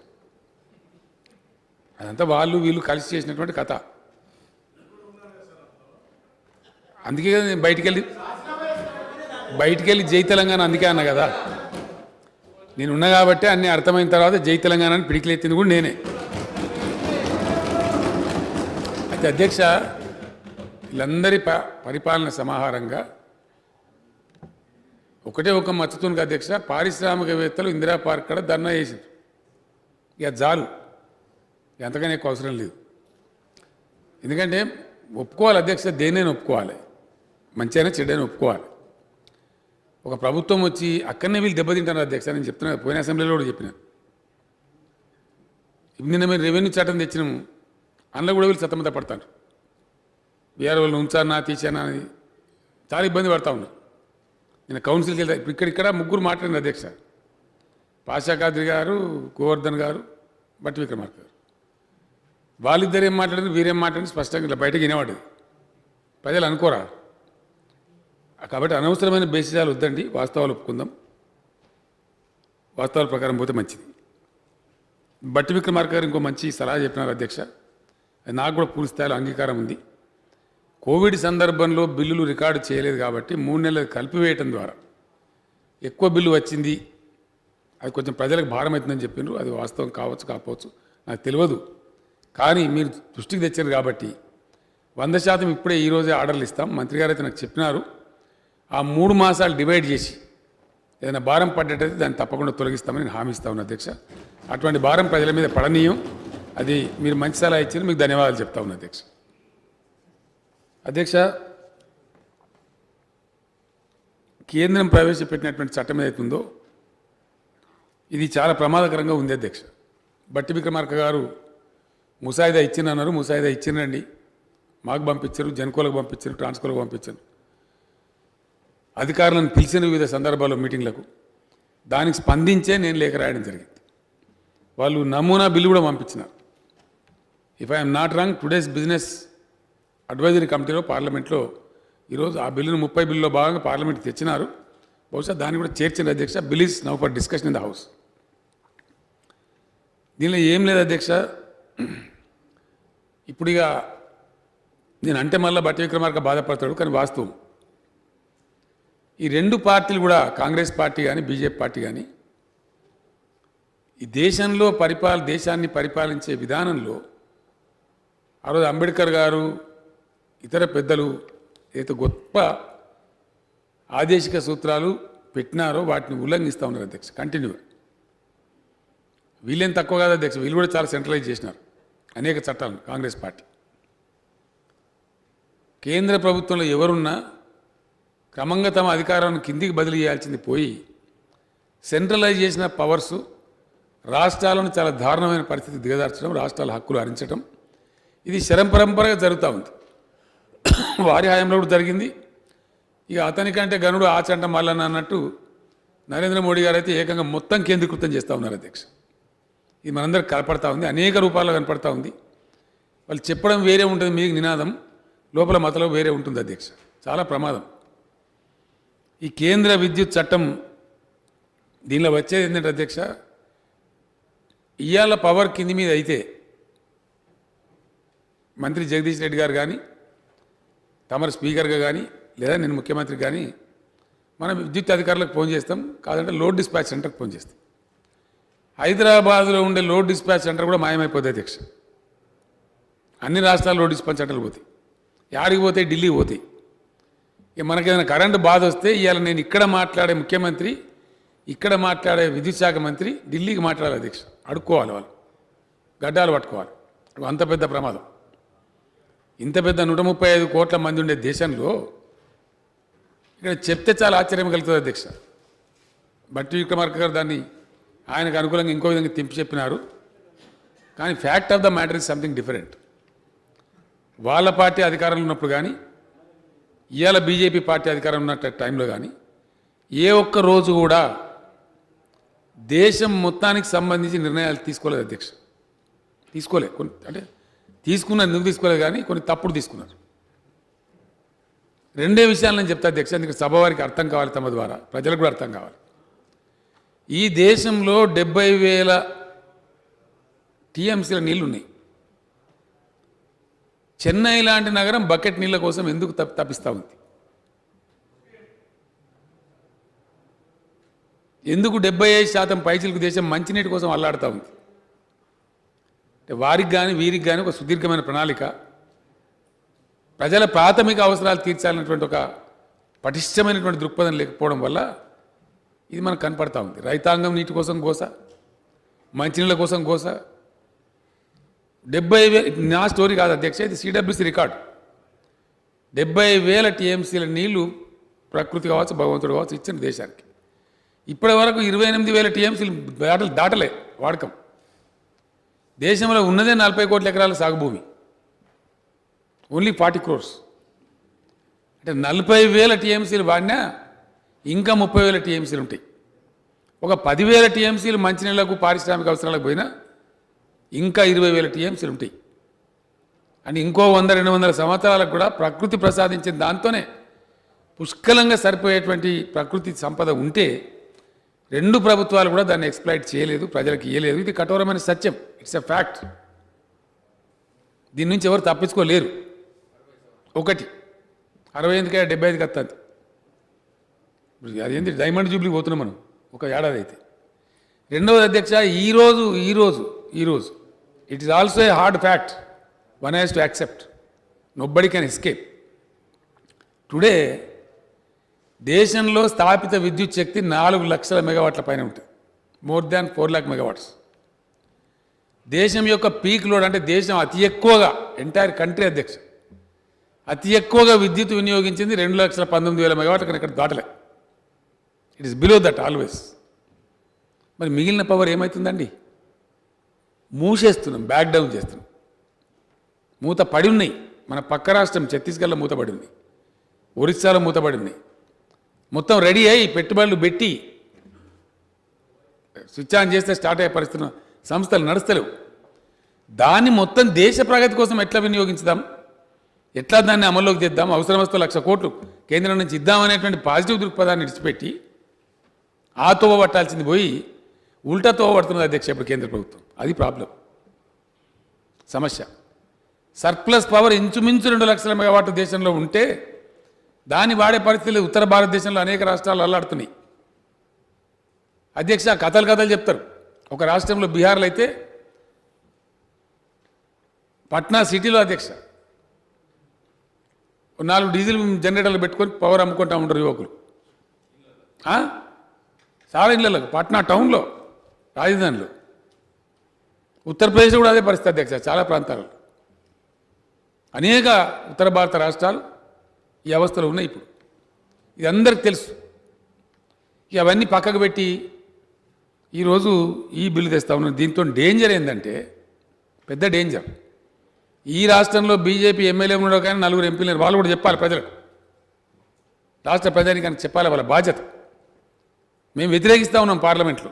అదంతా వాళ్ళు వీళ్ళు కలిసి చేసినటువంటి కథ అందుకే కదా నేను బయటికి వెళ్ళి బయటికి వెళ్ళి జై తెలంగాణ అందుకే అన్న కదా నేను ఉన్నా కాబట్టి అన్నీ అర్థమైన తర్వాత జై తెలంగాణ అని పిడికిలెత్తింది కూడా నేనే అయితే అధ్యక్ష వీళ్ళందరి ప పరిపాలన సమాహారంగా ఒకటే ఒక మద్దతునికి అధ్యక్ష పారిశ్రామికవేత్తలు ఇందిరా పార్క్ కూడా ధర్నా చేశారు ఇక జాలు ఎంతకనే ఎక్కువ అవసరం లేదు ఎందుకంటే ఒప్పుకోవాలి అధ్యక్ష దేన్నైనా ఒప్పుకోవాలి మంచైనా చెడ్డైన ఒప్పుకోవాలి ఒక ప్రభుత్వం వచ్చి అక్కడనే వీళ్ళు దెబ్బతింటారు అధ్యక్ష నేను చెప్తున్నాను పోయిన అసెంబ్లీలో కూడా చెప్పినాను నిన్న మేము రెవెన్యూ చట్టం తెచ్చినాము అందులో కూడా వీళ్ళు సతమత పడతారు వేరే వాళ్ళు ఉంచానా తీసానా అని చాలా ఇబ్బంది పడతా ఉన్నా నేను కౌన్సిల్కి వెళ్తా ఇక్కడ ఇక్కడిక్కడ ముగ్గురు మాట్లాడిన అధ్యక్ష పాశాఖాద్రి గారు గోవర్ధన్ గారు బట్టి విక్రమార్క గారు వాళ్ళిద్దరు ఏం మాట్లాడారు వీరేం మాట్లాడి స్పష్టంగా ఇట్లా బయటకు వినేవాడు ప్రజలు అనుకోరా కాబట్టి అనవసరమైన బేసిజాలు వద్దండి వాస్తవాలు ఒప్పుకుందాం వాస్తవాల ప్రకారం పోతే మంచిది బట్టి విక్రమార్క గారు ఇంకో మంచి సలహా చెప్పినారు అధ్యక్ష నాకు కూడా పూర్తి స్థాయిలో అంగీకారం ఉంది కోవిడ్ సందర్భంలో బిల్లులు రికార్డు చేయలేదు కాబట్టి మూడు నెలలు కలిపివేయటం ద్వారా ఎక్కువ బిల్లు వచ్చింది అది కొంచెం ప్రజలకు భారం అవుతుందని చెప్పినారు అది వాస్తవం కావచ్చు కాకపోవచ్చు నాకు తెలియదు కానీ మీరు దృష్టికి తెచ్చారు కాబట్టి వంద శాతం ఇప్పుడే ఈరోజే ఆర్డర్లు ఇస్తాం మంత్రిగారు అయితే నాకు చెప్పినారు ఆ మూడు మాసాలు డివైడ్ చేసి ఏదైనా భారం పడ్డట్టయితే దాన్ని తప్పకుండా తొలగిస్తామని నేను హామీ ఇస్తా ఉన్నా అధ్యక్ష అటువంటి భారం ప్రజల మీద పడనీయం అది మీరు మంచి సలహా ఇచ్చారు మీకు ధన్యవాదాలు చెప్తా ఉన్నా అధ్యక్ష అధ్యక్ష కేంద్రం ప్రవేశపెట్టినటువంటి చట్టం ఏదైతుందో ఇది చాలా ప్రమాదకరంగా ఉంది అధ్యక్ష బట్టి విక్రమార్క గారు ముసాయిదా అన్నారు ముసాయిదా ఇచ్చినండి మాకు పంపించారు జనకోలకు పంపించారు ట్రాన్స్కోలకు పంపించారు అధికారులను పిలిచిన వివిధ సందర్భాల్లో మీటింగ్లకు దానికి స్పందించే నేను లేఖ రాయడం జరిగింది వాళ్ళు నమూనా బిల్లు కూడా పంపించినారు if I'm not wrong today's business advisory కమిటీలో పార్లమెంట్లో ఈరోజు ఆ బిల్లును ముప్పై బిల్లులో భాగంగా పార్లమెంట్ తెచ్చినారు బహుశా దాన్ని కూడా చేర్చిన అధ్యక్ష bill is now for discussion in the house దీనిలో ఏం లేదు అధ్యక్ష ఇప్పుడు ఇక నేను అంటే మళ్ళీ భట్టి విక్రమార్క బాధపడతాడు కానీ వాస్తవం ఈ రెండు పార్టీలు కూడా కాంగ్రెస్ పార్టీ కానీ బీజేపీ పార్టీ కానీ ఈ దేశంలో పరిపాల దేశాన్ని పరిపాలించే విధానంలో ఆ రోజు అంబేద్కర్ గారు ఇతర పెద్దలు ఏదైతే గొప్ప ఆదేశిక సూత్రాలు పెట్టినారో వాటిని ఉల్లంఘిస్తూ ఉన్నారు అధ్యక్ష కంటిన్యూ వీళ్ళేం తక్కువ కాదు అధ్యక్ష వీళ్ళు కూడా చాలా సెంట్రలైజ్ చేసినారు అనేక చట్టాలను కాంగ్రెస్ పార్టీ కేంద్ర ప్రభుత్వంలో ఎవరున్నా క్రమంగా తమ అధికారాన్ని కిందికి బదిలీ చేయాల్సింది పోయి సెంట్రలైజ్ చేసిన పవర్స్ రాష్ట్రాలను చాలా దారుణమైన పరిస్థితి దిగదార్చడం రాష్ట్రాల హక్కులు హరించడం ఇది శరంపరంపరగా జరుగుతూ ఉంది వారి హయాంలో కూడా జరిగింది ఇక అతనికంటే గనుడు ఆచంట మల్లన్న అన్నట్టు నరేంద్ర మోడీ గారు అయితే ఏకంగా మొత్తం కేంద్రీకృతం చేస్తూ ఉన్నారు అధ్యక్ష ఇది మనందరికి కనపడతా ఉంది అనేక రూపాల్లో కనపడతా ఉంది వాళ్ళు చెప్పడం వేరే ఉంటుంది మీకు నినాదం లోపల మతలో వేరే ఉంటుంది అధ్యక్ష చాలా ప్రమాదం ఈ కేంద్ర విద్యుత్ చట్టం దీనిలో వచ్చేది ఏంటంటే అధ్యక్ష ఇయాల పవర్ కింది మీద అయితే మంత్రి జగదీష్ రెడ్డి గారు కానీ కామర్ స్పీకర్గా కానీ లేదా నేను ముఖ్యమంత్రి కానీ మనం విద్యుత్ అధికారులకు ఫోన్ చేస్తాం కాదంటే లోడ్ డిస్పాచ్ సెంటర్కి ఫోన్ చేస్తాం హైదరాబాద్లో ఉండే లోడ్ డిస్పాచ్ సెంటర్ కూడా మాయమైపోతుంది అధ్యక్ష అన్ని రాష్ట్రాల లోడ్ డిస్పాచ్ సెంటర్లు పోతాయి యాడికి పోతాయి ఢిల్లీ పోతాయి ఇక మనకేదైనా కరెంటు బాధ వస్తే ఇవాళ నేను ఇక్కడ మాట్లాడే ముఖ్యమంత్రి ఇక్కడ మాట్లాడే విద్యుత్ శాఖ మంత్రి ఢిల్లీకి మాట్లాడాలి అధ్యక్ష అడుక్కోవాలి వాళ్ళు గడ్డాలు పట్టుకోవాలి అంత పెద్ద ప్రమాదం ఇంత పెద్ద నూట ముప్పై ఐదు కోట్ల మంది ఉండే దేశంలో ఇక్కడ చెప్తే చాలా ఆశ్చర్యం కలుగుతుంది అధ్యక్ష బట్టి విక్రమార్క గారు దాన్ని ఆయనకు అనుకూలంగా ఇంకో విధంగా తింపి చెప్పినారు కానీ fact of the matter is something different వాళ్ళ పార్టీ అధికారంలో ఉన్నప్పుడు కానీ ఇవాళ బీజేపీ పార్టీ అధికారం ఉన్న టైంలో కానీ ఏ ఒక్క రోజు కూడా దేశం మొత్తానికి సంబంధించి నిర్ణయాలు తీసుకోలేదు అధ్యక్ష తీసుకోలే అంటే తీసుకున్నారు ఎందుకు తీసుకోలేదు కానీ కొన్ని తప్పుడు తీసుకున్నారు రెండే విషయాలు నేను చెప్తా అధ్యక్ష అందుకే సభ వారికి అర్థం కావాలి తమ ద్వారా ప్రజలకు కూడా అర్థం కావాలి ఈ దేశంలో డెబ్బై వేల టీఎంసీల ఉన్నాయి చెన్నై లాంటి నగరం బకెట్ నీళ్ళ కోసం ఎందుకు తప్పిస్తూ ఉంది ఎందుకు డెబ్బై ఐదు శాతం పైచిలకు దేశం మంచినీటి కోసం అల్లాడుతూ ఉంది అంటే వారికి కానీ వీరికి కానీ ఒక సుదీర్ఘమైన ప్రణాళిక ప్రజల ప్రాథమిక అవసరాలు తీర్చాలన్నటువంటి ఒక పటిష్టమైనటువంటి దృక్పథం లేకపోవడం వల్ల ఇది మనకు కనపడతా ఉంది రైతాంగం నీటి కోసం కోస మంచినీళ్ళ కోసం కోస డెబ్బై వేల నా స్టోరీ కాదు అధ్యక్ష ఇది సిడబ్ల్యూసి రికార్డు డెబ్బై వేల టీఎంసీల నీళ్లు ప్రకృతి కావచ్చు భగవంతుడు కావచ్చు ఇచ్చిన దేశానికి ఇప్పటి వరకు ఇరవై ఎనిమిది వేల టీఎంసీలు దాటలే వాడకం దేశంలో ఉన్నదే నలభై కోట్ల ఎకరాల సాగుభూమి ఓన్లీ ఫార్టీ క్రోర్స్ అంటే నలభై వేల టీఎంసీలు వాడినా ఇంకా ముప్పై వేల టీఎంసీలు ఉంటాయి ఒక పదివేల టీఎంసీలు మంచినీళ్ళకు పారిశ్రామిక అవసరాలకు పోయినా ఇంకా ఇరవై వేల టీఎంసీలు ఉంటాయి అని ఇంకో వంద రెండు వందల సంవత్సరాలకు కూడా ప్రకృతి ప్రసాదించిన దాంతోనే పుష్కలంగా సరిపోయేటువంటి ప్రకృతి సంపద ఉంటే రెండు ప్రభుత్వాలు కూడా దాన్ని ఎక్స్ప్లైట్ చేయలేదు ప్రజలకు ఇవ్వలేదు ఇది కఠోరమైన సత్యం ఇట్స్ ఎ ఫ్యాక్ట్ దీని నుంచి ఎవరు తప్పించుకోలేరు ఒకటి అరవై ఐదుకి డెబ్బై ఐదుకి వస్తుంది ఇప్పుడు ఏంటి డైమండ్ జూబ్లీ పోతున్నాం మనం ఒక ఏడాది అయితే రెండవది అధ్యక్ష ఈరోజు ఈరోజు ఈరోజు it is also a hard fact one has to accept nobody can escape today దేశంలో స్థాపిత విద్యుత్ శక్తి నాలుగు లక్షల మెగావాట్ల పైన ఉంటుంది more than four lakh megawatts దేశం యొక్క పీక్ లోడ్ అంటే దేశం అతి ఎక్కువగా ఎంటైర్ కంట్రీ అధ్యక్ష అతి ఎక్కువగా విద్యుత్ వినియోగించింది రెండు లక్షల పంతొమ్మిది వేల మెగావాట్ల కనుక దాటలే it is below that always మరి మిగిలిన పవర్ ఏమవుతుందండి మూసేస్తున్నాం బ్యాక్ డౌన్ చేస్తున్నాం మూత పడి ఉన్నాయి మన పక్క రాష్ట్రం ఛత్తీస్గఢ్లో మూతపడింది ఒరిస్సాలో మూతపడింది మొత్తం రెడీ అయ్యి పెట్టుబడులు పెట్టి స్విచ్ ఆన్ చేస్తే స్టార్ట్ అయ్యే పరిస్థితులు సంస్థలు నడుస్తలేవు దాన్ని మొత్తం దేశ ప్రగతి కోసం ఎట్లా వినియోగించుదాం ఎట్లా దాన్ని అమల్లోకి తెద్దాం అవసరం వస్తే లక్ష కోట్లు కేంద్రం నుంచి ఇద్దామనేటువంటి పాజిటివ్ దృక్పథాన్ని విడిచిపెట్టి ఆ తోవ పట్టాల్సింది పోయి ఉల్టా తోవ పడుతున్నది అధ్యక్ష ఇప్పుడు కేంద్ర ప్రభుత్వం అది ప్రాబ్లం సమస్య సర్ప్లస్ పవర్ ఇంచుమించు రెండు లక్షల మెగావాట్ దేశంలో ఉంటే దాన్ని వాడే పరిస్థితులు ఉత్తర భారతదేశంలో అనేక రాష్ట్రాలు అల్లాడుతున్నాయి అధ్యక్ష కథలు కథలు చెప్తారు ఒక రాష్ట్రంలో బీహార్లో అయితే పట్నా సిటీలో అధ్యక్ష నాలుగు డీజిల్ జనరేటర్లు పెట్టుకొని పవర్ అమ్ముకుంటూ ఉంటారు యువకులు చాలా ఇళ్ళకు పట్నా టౌన్లో రాజధానిలో ఉత్తరప్రదేశ్ కూడా అదే పరిస్థితి అధ్యక్ష చాలా ప్రాంతాలలో అనేక ఉత్తర భారత రాష్ట్రాలు ఈ అవస్థలు ఉన్నాయి ఇప్పుడు ఇది అందరికి తెలుసు ఇవన్నీ పక్కకు పెట్టి ఈరోజు ఈ బిల్లు తెస్తా ఉన్నారు దీంతో డేంజర్ ఏంటంటే పెద్ద డేంజర్ ఈ రాష్ట్రంలో బీజేపీ ఎమ్మెల్యే ఉన్నాడు కానీ నలుగురు ఎంపీలు వాళ్ళు కూడా చెప్పాలి ప్రజలకు రాష్ట్ర ప్రజానికానికి చెప్పాలి వాళ్ళ బాధ్యత మేము వ్యతిరేకిస్తూ ఉన్నాం పార్లమెంట్లో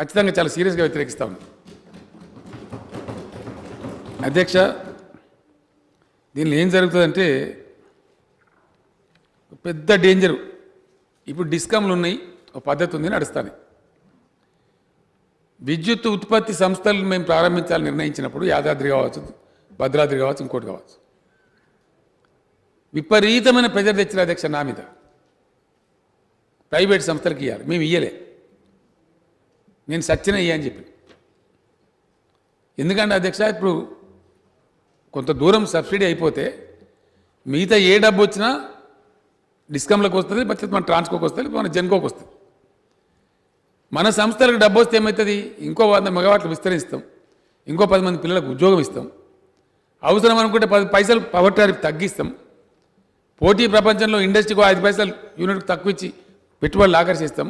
ఖచ్చితంగా చాలా సీరియస్గా వ్యతిరేకిస్తూ ఉన్నాం అధ్యక్ష దీనిలో ఏం జరుగుతుందంటే పెద్ద డేంజరు ఇప్పుడు డిస్కమ్లు ఉన్నాయి ఒక పద్ధతి ఉంది నడుస్తుంది విద్యుత్ ఉత్పత్తి సంస్థలను మేము ప్రారంభించాలని నిర్ణయించినప్పుడు యాదాద్రి కావచ్చు భద్రాద్రి కావచ్చు ఇంకోటి కావచ్చు విపరీతమైన ప్రెజర్ తెచ్చిన అధ్యక్ష నా మీద ప్రైవేట్ సంస్థలకు ఇవ్వాలి మేము ఇయ్యలే నేను సత్యన ఇయ్యని అని చెప్పి ఎందుకంటే అధ్యక్ష ఇప్పుడు కొంత దూరం సబ్సిడీ అయిపోతే మిగతా ఏ డబ్బు వచ్చినా డిస్కమ్లకు వస్తుంది బచ్చత్ మన ట్రాన్స్కోకి వస్తుంది మన జెన్కోకి వస్తుంది మన సంస్థలకు డబ్బు వస్తే ఏమవుతుంది ఇంకో వంద మెగావాట్లు విస్తరిస్తాం ఇంకో పది మంది పిల్లలకు ఉద్యోగం ఇస్తాం అవసరం అనుకుంటే పది పైసలు పవర్ టారిఫ్ తగ్గిస్తాం పోటీ ప్రపంచంలో ఇండస్ట్రీకి ఐదు పైసలు యూనిట్కి తక్కువ ఇచ్చి పెట్టుబడులు ఆకర్షిస్తాం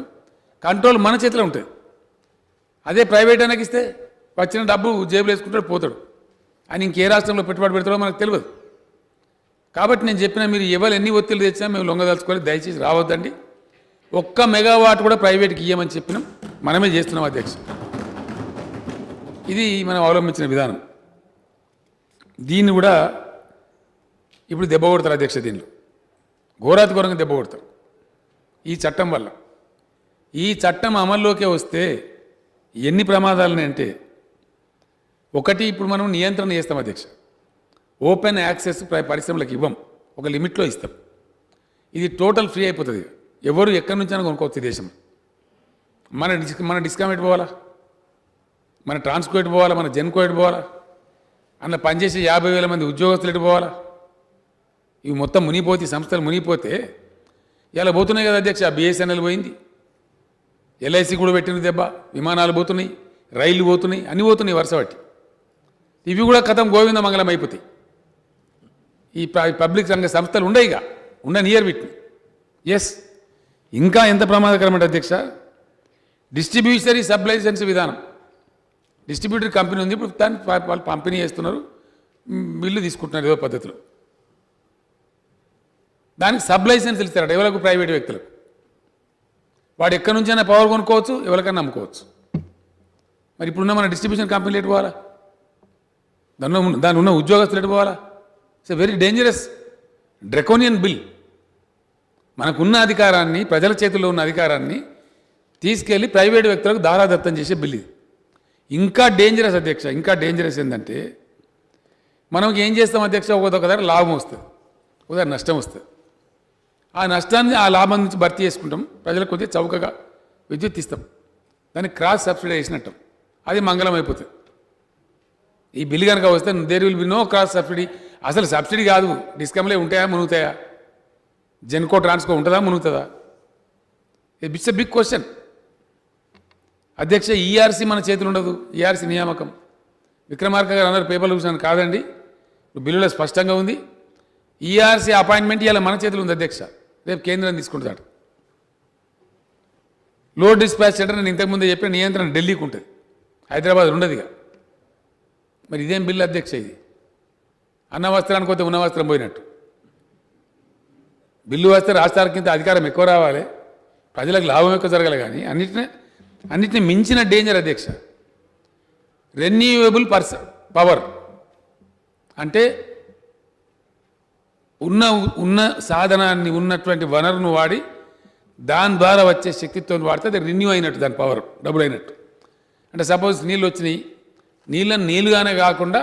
కంట్రోల్ మన చేతిలో ఉంటుంది అదే ప్రైవేట్ అనకిస్తే వచ్చిన డబ్బు జేబులు వేసుకుంటాడు పోతాడు ఆయన ఇంకే రాష్ట్రంలో పెట్టుబడి పెడతాడో మనకు తెలియదు కాబట్టి నేను చెప్పిన మీరు ఎవరు ఎన్ని ఒత్తిళ్ళు తెచ్చినా మేము లొంగదలుచుకోవాలి దయచేసి రావద్దండి ఒక్క మెగావాట్ కూడా ప్రైవేట్కి ఇవ్వమని చెప్పినాం మనమే చేస్తున్నాం అధ్యక్ష ఇది మనం అవలంబించిన విధానం దీన్ని కూడా ఇప్పుడు దెబ్బ కొడతారు అధ్యక్ష దీనిలో ఘోరాతి ఘోరంగా దెబ్బ కొడతారు ఈ చట్టం వల్ల ఈ చట్టం అమల్లోకే వస్తే ఎన్ని ప్రమాదాలని అంటే ఒకటి ఇప్పుడు మనం నియంత్రణ చేస్తాం అధ్యక్ష ఓపెన్ యాక్సెస్ పరిశ్రమలకు ఇవ్వం ఒక లిమిట్లో ఇస్తాం ఇది టోటల్ ఫ్రీ అయిపోతుంది ఎవరు ఎక్కడి నుంచైనా కొనుక్కోవచ్చు దేశం మన డిస్ మన డిస్కామ్ పోవాలా మన ట్రాన్స్కో పోవాలా మన జెన్కో పోవాలా అన్న పనిచేసే యాభై వేల మంది ఉద్యోగస్తులు పోవాలా ఇవి మొత్తం మునిగిపోతే సంస్థలు మునిగిపోతే ఇలా పోతున్నాయి కదా అధ్యక్ష బిఎస్ఎన్ఎల్ పోయింది ఎల్ఐసి కూడా పెట్టిన దెబ్బ విమానాలు పోతున్నాయి రైళ్లు పోతున్నాయి అన్నీ పోతున్నాయి వరుస ఇవి కూడా కథం గోవిందమంగళం అయిపోతాయి ఈ పబ్లిక్ రంగ సంస్థలు ఉండయిగా నియర్ వీటిని ఎస్ ఇంకా ఎంత ప్రమాదకరం అంటే అధ్యక్ష డిస్ట్రిబ్యూషనరీ సబ్లైసెన్స్ విధానం డిస్ట్రిబ్యూటర్ కంపెనీ ఉంది ఇప్పుడు దాన్ని వాళ్ళు పంపిణీ చేస్తున్నారు బిల్లు తీసుకుంటున్నారు ఏదో పద్ధతిలో దానికి సబ్లైసెన్స్ ఇస్తారట ఎవరికి ప్రైవేట్ వ్యక్తులకు వాడు ఎక్కడి నుంచైనా పవర్ కొనుక్కోవచ్చు ఎవరికైనా నమ్ముకోవచ్చు మరి ఇప్పుడున్న మన డిస్ట్రిబ్యూషన్ కంపెనీలు ఎటు పోవాలా దానిలో దాని ఉన్న ఉద్యోగస్తులు ఎటు పోవాలా it's very dangerous draconian bill మనకున్న అధికారాన్ని ప్రజల చేతుల్లో ఉన్న అధికారాన్ని తీసుకెళ్ళి ప్రైవేట్ వ్యక్తులకు దారాదత్తం చేసే బిల్ ఇది ఇంకా డేంజరస్ అధ్యక్ష ఇంకా డేంజరస్ ఏంటంటే మనం ఏం చేస్తాం అధ్యక్ష ఒక దగ్గర లాభం వస్తుంది ఉదాహరణ నష్టం వస్తుంది ఆ నష్టాన్ని ఆ లాభం నుంచి భర్తీ చేసుకుంటాం ప్రజలకు కొద్దిగా చౌకగా విద్యుత్ ఇస్తాం దాన్ని క్రాస్ సబ్సిడీ వేసినట్టు అది మంగళం అయిపోతుంది ఈ బిల్ కనుక వస్తే there will be no cross subsidy అసలు సబ్సిడీ కాదు డిస్కమ్లే ఉంటాయా మునుగుతాయా జెన్కో ట్రాన్స్కో ఉంటుందా మునుగుతుందా ఇట్స్ ఎ బిగ్ క్వశ్చన్ అధ్యక్ష ఈఆర్సీ e మన చేతులు ఉండదు ఈఆర్సీ e నియామకం విక్రమార్క గారు అన్నారు పేపర్లు చూసినాను కాదండి బిల్లులో స్పష్టంగా ఉంది ఈఆర్సీ e అపాయింట్మెంట్ ఇవాళ మన చేతులు ఉంది అధ్యక్ష రేపు కేంద్రం తీసుకుంటున్నాడు లోడ్ డిస్పాచ్ సెంటర్ నేను ఇంతకుముందే చెప్పిన నియంత్రణ ఢిల్లీకి ఉంటుంది హైదరాబాద్ ఉండదు ఇక మరి ఇదేం బిల్లు అధ్యక్ష ఇది అన్న వస్త్రానికి పోతే ఉన్న వస్త్రం పోయినట్టు బిల్లు వస్తే రాష్ట్రాలకింత అధికారం ఎక్కువ రావాలి ప్రజలకు లాభం ఎక్కువ జరగాలి కానీ అన్నిటిని అన్నిటిని మించిన డేంజర్ అధ్యక్ష రెన్యూవబుల్ పర్స పవర్ అంటే ఉన్న ఉన్న సాధనాన్ని ఉన్నటువంటి వనరును వాడి దాని ద్వారా వచ్చే శక్తితో వాడితే అది రిన్యూ అయినట్టు దాని పవర్ డబుల్ అయినట్టు అంటే సపోజ్ నీళ్ళు వచ్చినాయి నీళ్ళని నీళ్ళుగానే కాకుండా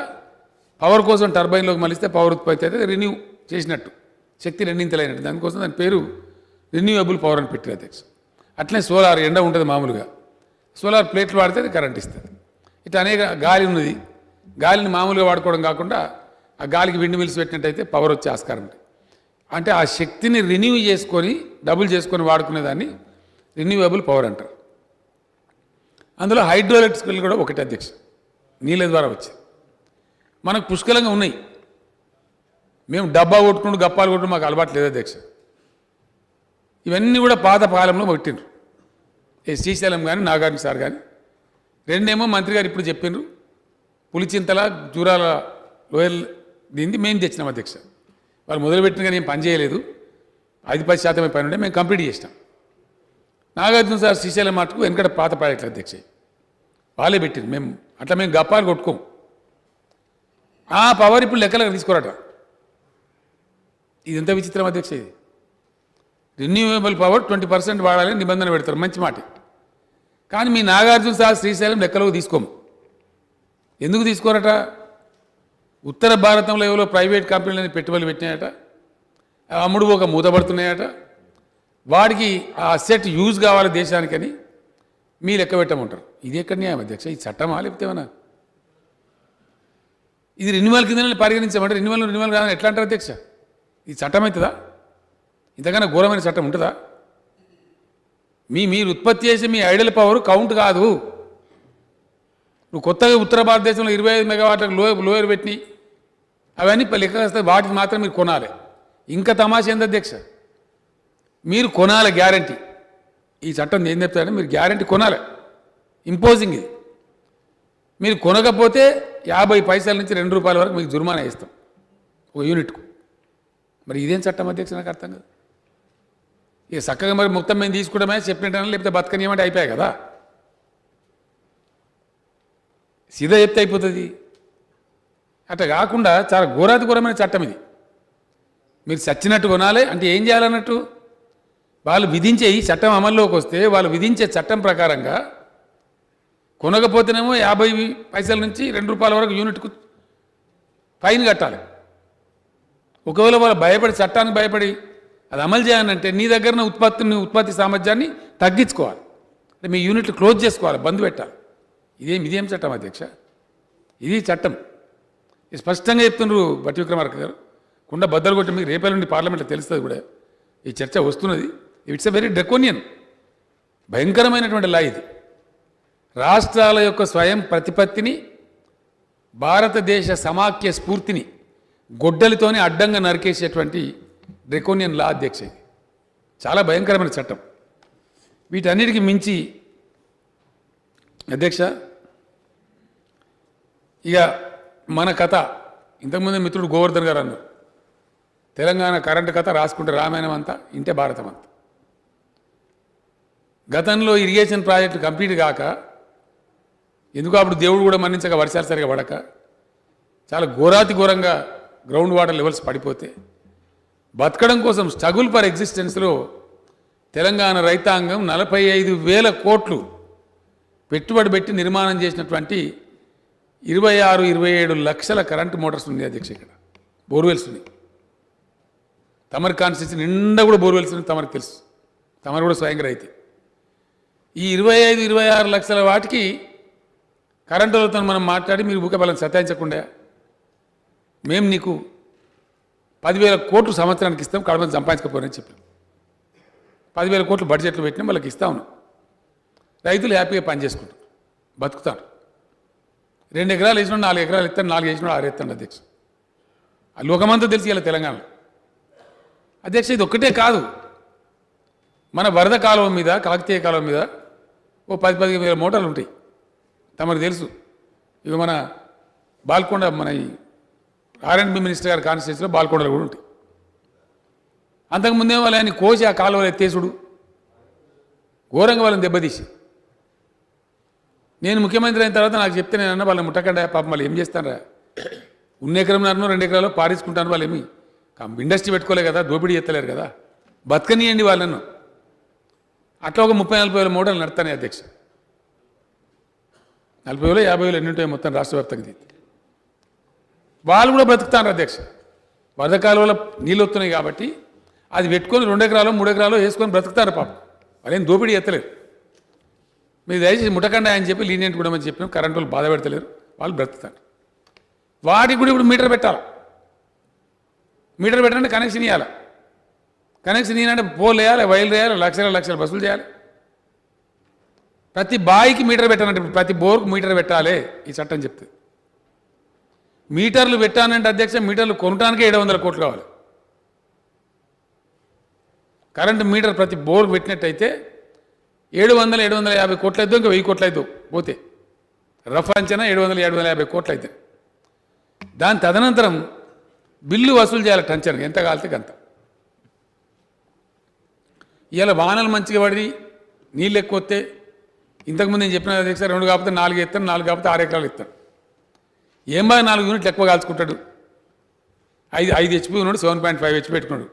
పవర్ కోసం టర్బైన్లోకి మలిస్తే పవర్ ఉత్పత్తి అయితే రిన్యూ చేసినట్టు శక్తి రెండింతలైనట్టు దానికోసం దాని పేరు రిన్యూవబుల్ పవర్ అని పెట్టారు అధ్యక్ష అట్లనే సోలార్ ఎండ ఉంటుంది మామూలుగా సోలార్ ప్లేట్లు వాడితే అది కరెంట్ ఇస్తుంది ఇట్లా అనేక గాలి ఉన్నది గాలిని మామూలుగా వాడుకోవడం కాకుండా ఆ గాలికి విండి మిల్స్ పెట్టినట్టయితే పవర్ వచ్చే ఆస్కారం ఉంది అంటే ఆ శక్తిని రిన్యూ చేసుకొని డబుల్ చేసుకొని వాడుకునేదాన్ని రిన్యూవబుల్ పవర్ అంటారు అందులో హైడ్రోలెట్స్కి కూడా ఒకటి అధ్యక్ష నీళ్ళ ద్వారా వచ్చేది మనకు పుష్కలంగా ఉన్నాయి మేము డబ్బా కొట్టుకుంటూ గప్పాలు కొట్టుకుంటూ మాకు అలవాటు లేదు అధ్యక్ష ఇవన్నీ కూడా పాత కాలంలో పెట్టిండ్రు ఏ శ్రీశైలం కానీ నాగార్జున సార్ కానీ రెండేమో మంత్రి గారు ఇప్పుడు చెప్పిండ్రు పులిచింతల జూరాల లోయల్ దీన్ని మేము తెచ్చినాం అధ్యక్ష వాళ్ళు మొదలుపెట్టిన కానీ ఏం పని చేయలేదు ఐదు పది శాతమే పని ఉంటే మేము కంప్లీట్ చేసినాం నాగార్జున సార్ శ్రీశైలం మటుకు వెనకట పాత పాడట్లేదు అధ్యక్ష వాళ్ళే పెట్టిండ్రు మేము అట్లా మేము గప్పాలు కొట్టుకోము ఆ పవర్ ఇప్పుడు లెక్కలకు తీసుకురాట ఇది ఎంత విచిత్రం అధ్యక్ష ఇది రిన్యూవబుల్ పవర్ ట్వంటీ పర్సెంట్ వాడాలని నిబంధన పెడతారు మంచి మాట కానీ మీ నాగార్జున సార్ శ్రీశైలం లెక్కలకు తీసుకోము ఎందుకు తీసుకోరట ఉత్తర భారతంలో ఎవరో ప్రైవేట్ కంపెనీలని పెట్టుబడులు పెట్టినాయట అమ్ముడు ఒక మూతపడుతున్నాయట వాడికి ఆ సెట్ యూజ్ కావాలి దేశానికని మీ లెక్క పెట్టమంటారు ఇది ఎక్కడ న్యాయం అధ్యక్ష ఈ చట్టమా లేకపోతే ఏమన్నా ఇది రెన్యువల్ కిందనే పరిగణించమంటే రెన్యువల్ రెన్యువల్ కాదని ఎట్లా అంటారు అధ్యక్ష ఇది చట్టం అవుతుందా ఇంతకన్నా ఘోరమైన చట్టం ఉంటుందా మీ మీరు ఉత్పత్తి చేసే మీ ఐడల్ పవర్ కౌంట్ కాదు నువ్వు కొత్తగా ఉత్తర భారతదేశంలో ఇరవై ఐదు మెగావాట్లకు లో లోయర్ పెట్టినాయి అవన్నీ లెక్క వాటికి మాత్రం మీరు కొనాలి ఇంకా తమాషా ఏంది అధ్యక్ష మీరు కొనాలి గ్యారంటీ ఈ చట్టం ఏం చెప్తారంటే మీరు గ్యారంటీ కొనాలి ఇంపోజింగ్ ఇది మీరు కొనకపోతే యాభై పైసల నుంచి రెండు రూపాయల వరకు మీకు జుర్మానా ఇస్తాం ఒక యూనిట్కు మరి ఇదేం చట్టం అధ్యక్ష నాకు అర్థం కాదు ఇక చక్కగా మరి మొత్తం మేము తీసుకోవడమే చెప్పినట్టనే లేకపోతే బతకనియమంటే అయిపోయాయి కదా సీదా చెప్తే అయిపోతుంది అట్లా కాకుండా చాలా ఘోరాతి ఘోరమైన చట్టం ఇది మీరు చచ్చినట్టు కొనాలి అంటే ఏం చేయాలన్నట్టు వాళ్ళు విధించే ఈ చట్టం అమల్లోకి వస్తే వాళ్ళు విధించే చట్టం ప్రకారంగా కొనకపోతేనేమో యాభై పైసల నుంచి రెండు రూపాయల వరకు యూనిట్కు ఫైన్ కట్టాలి ఒకవేళ వాళ్ళు భయపడి చట్టానికి భయపడి అది అమలు చేయాలంటే నీ దగ్గర ఉత్పత్తిని ఉత్పత్తి సామర్థ్యాన్ని తగ్గించుకోవాలి అంటే మీ యూనిట్లు క్లోజ్ చేసుకోవాలి బంద్ పెట్టాలి ఇదేం ఇదేం చట్టం అధ్యక్ష ఇది చట్టం స్పష్టంగా చెప్తున్నారు భట్టి విక్రమార్క గారు కుండ బద్దలు కొట్టి మీకు రేపటి నుండి పార్లమెంట్లో తెలుస్తుంది కూడా ఈ చర్చ వస్తున్నది ఇట్స్ ఎ వెరీ డెకోనియన్ భయంకరమైనటువంటి లా ఇది రాష్ట్రాల యొక్క స్వయం ప్రతిపత్తిని భారతదేశ సమాఖ్య స్ఫూర్తిని గొడ్డలితోనే అడ్డంగా నరికేసేటువంటి డ్రెకోనియన్ లా అధ్యక్ష చాలా భయంకరమైన చట్టం వీటన్నిటికి మించి అధ్యక్ష ఇక మన కథ ఇంతకుముందు మిత్రుడు గోవర్ధన్ గారు అన్నారు తెలంగాణ కరెంటు కథ రాసుకుంటే రామాయణం అంతా ఇంటే భారతం అంతా గతంలో ఇరిగేషన్ ప్రాజెక్టు కంప్లీట్ కాక ఎందుకు అప్పుడు దేవుడు కూడా మన్నించక వర్షాలు సరిగా పడక చాలా ఘోరాతి ఘోరంగా గ్రౌండ్ వాటర్ లెవెల్స్ పడిపోతే బతకడం కోసం స్ట్రగుల్ ఫర్ ఎగ్జిస్టెన్స్లో తెలంగాణ రైతాంగం నలభై ఐదు వేల కోట్లు పెట్టుబడి పెట్టి నిర్మాణం చేసినటువంటి ఇరవై ఆరు ఇరవై ఏడు లక్షల కరెంటు మోటార్స్ ఉన్నాయి అధ్యక్ష ఇక్కడ బోర్వెల్స్ ఉన్నాయి తమరి కాన్స్టిట్యూషన్ నిండా కూడా బోర్వెల్స్ ఉన్నాయి తమరికి తెలుసు తమరు కూడా స్వయంగా రైతే ఈ ఇరవై ఐదు ఇరవై ఆరు లక్షల వాటికి కరెంటులతో మనం మాట్లాడి మీరు భూకబలం సతాయించకుండా మేము నీకు పదివేల కోట్లు సంవత్సరానికి ఇస్తాం కడమని సంపాదించకపోరని చెప్పాం పదివేల కోట్లు బడ్జెట్లు పెట్టినా వాళ్ళకి ఇస్తా ఉన్నాం రైతులు హ్యాపీగా పనిచేసుకుంటారు బతుకుతారు రెండు ఎకరాలు వేసిన నాలుగు ఎకరాలు ఇస్తాడు నాలుగు వేసినాడు ఆరు ఎత్తాడు అధ్యక్ష ఆ లోకమంతా తెలిసి ఇలా తెలంగాణలో అధ్యక్ష ఇది ఒక్కటే కాదు మన వరద కాలువ మీద కాకతీయ కాలువ మీద ఓ పది పదిహేను వేల మోటార్లు ఉంటాయి తమకు తెలుసు ఇక మన బాల్కొండ మన ఈ ఆర్ఎండ్బి మినిస్టర్ గారి కాన్స్టిట్యూన్సీలో బాల్కొండలో కూడా ఉంటాయి అంతకుముందే వాళ్ళు ఆయన కోసి ఆ కాలువలు ఎత్తేసుడు ఘోరంగా వాళ్ళని దెబ్బతీసి నేను ముఖ్యమంత్రి అయిన తర్వాత నాకు చెప్తే నేను అన్న వాళ్ళని ముట్టకండా పాపం వాళ్ళు ఏం చేస్తానరా ఉన్న ఎకరంలో రెండు ఎకరాలు పారేసుకుంటాను వాళ్ళు ఏమి ఇండస్ట్రీ పెట్టుకోలేదు కదా దోపిడీ ఎత్తలేరు కదా బతకనియండి వాళ్ళను అట్లా ఒక ముప్పై నలభై వేల మోడల్ నడతానే అధ్యక్ష నలభై వేలు యాభై వేలు ఎన్ని ఉంటాయి మొత్తం రాష్ట్ర వ్యాప్తంగా వాళ్ళు కూడా బ్రతుకుతారు అధ్యక్ష వరద కాలువల నీళ్ళు వస్తున్నాయి కాబట్టి అది పెట్టుకొని రెండు ఎకరాలు మూడు ఎకరాలు వేసుకొని బ్రతుకుతారు పాపం వాళ్ళేం దోపిడీ ఎత్తలేరు మీరు దయచేసి ముఠకండ అని చెప్పి లీనియంట్ కూడా అని చెప్పిన కరెంట్ వాళ్ళు బాధ పెడతలేరు వాళ్ళు బ్రతుకుతారు వాటికి కూడా ఇప్పుడు మీటర్ పెట్టాలి మీటర్ పెట్టాలంటే కనెక్షన్ ఇవ్వాలి కనెక్షన్ ఇవ్వాలంటే పోల్ వేయాలి వైర్లు వేయాలి లక్షల లక్షల బస్సులు చేయాలి ప్రతి బాయికి మీటర్ పెట్టాలంటే ప్రతి బోర్కు మీటర్ పెట్టాలి ఈ చట్టం చెప్తే మీటర్లు పెట్టానంటే అధ్యక్ష మీటర్లు కొనటానికే ఏడు వందల కోట్లు కావాలి కరెంటు మీటర్ ప్రతి బోర్కు పెట్టినట్టయితే ఏడు వందల ఏడు వందల యాభై కోట్లు అయితే ఇంకా వెయ్యి కోట్లు అయితే పోతే రఫ్ అంచనా ఏడు వందల ఏడు వందల యాభై కోట్లు అయితే దాని తదనంతరం బిల్లు వసూలు చేయాలి టంచర్ ఎంత కాలితే అంత ఇలా వానలు మంచిగా పడి నీళ్ళు ఎక్కువ వస్తే ఇంతకుముందు నేను చెప్పిన అధ్యక్ష రెండు కాకపోతే నాలుగు ఎత్తాను నాలుగు కాకపోతే ఆరు ఎకరాలు ఎత్తాను ఏం బాగా నాలుగు యూనిట్లు ఎక్కువ కాల్చుకుంటాడు ఐదు ఐదు హెచ్పి ఉన్నాడు సెవెన్ పాయింట్ ఫైవ్ హెచ్పి పెట్టుకున్నాడు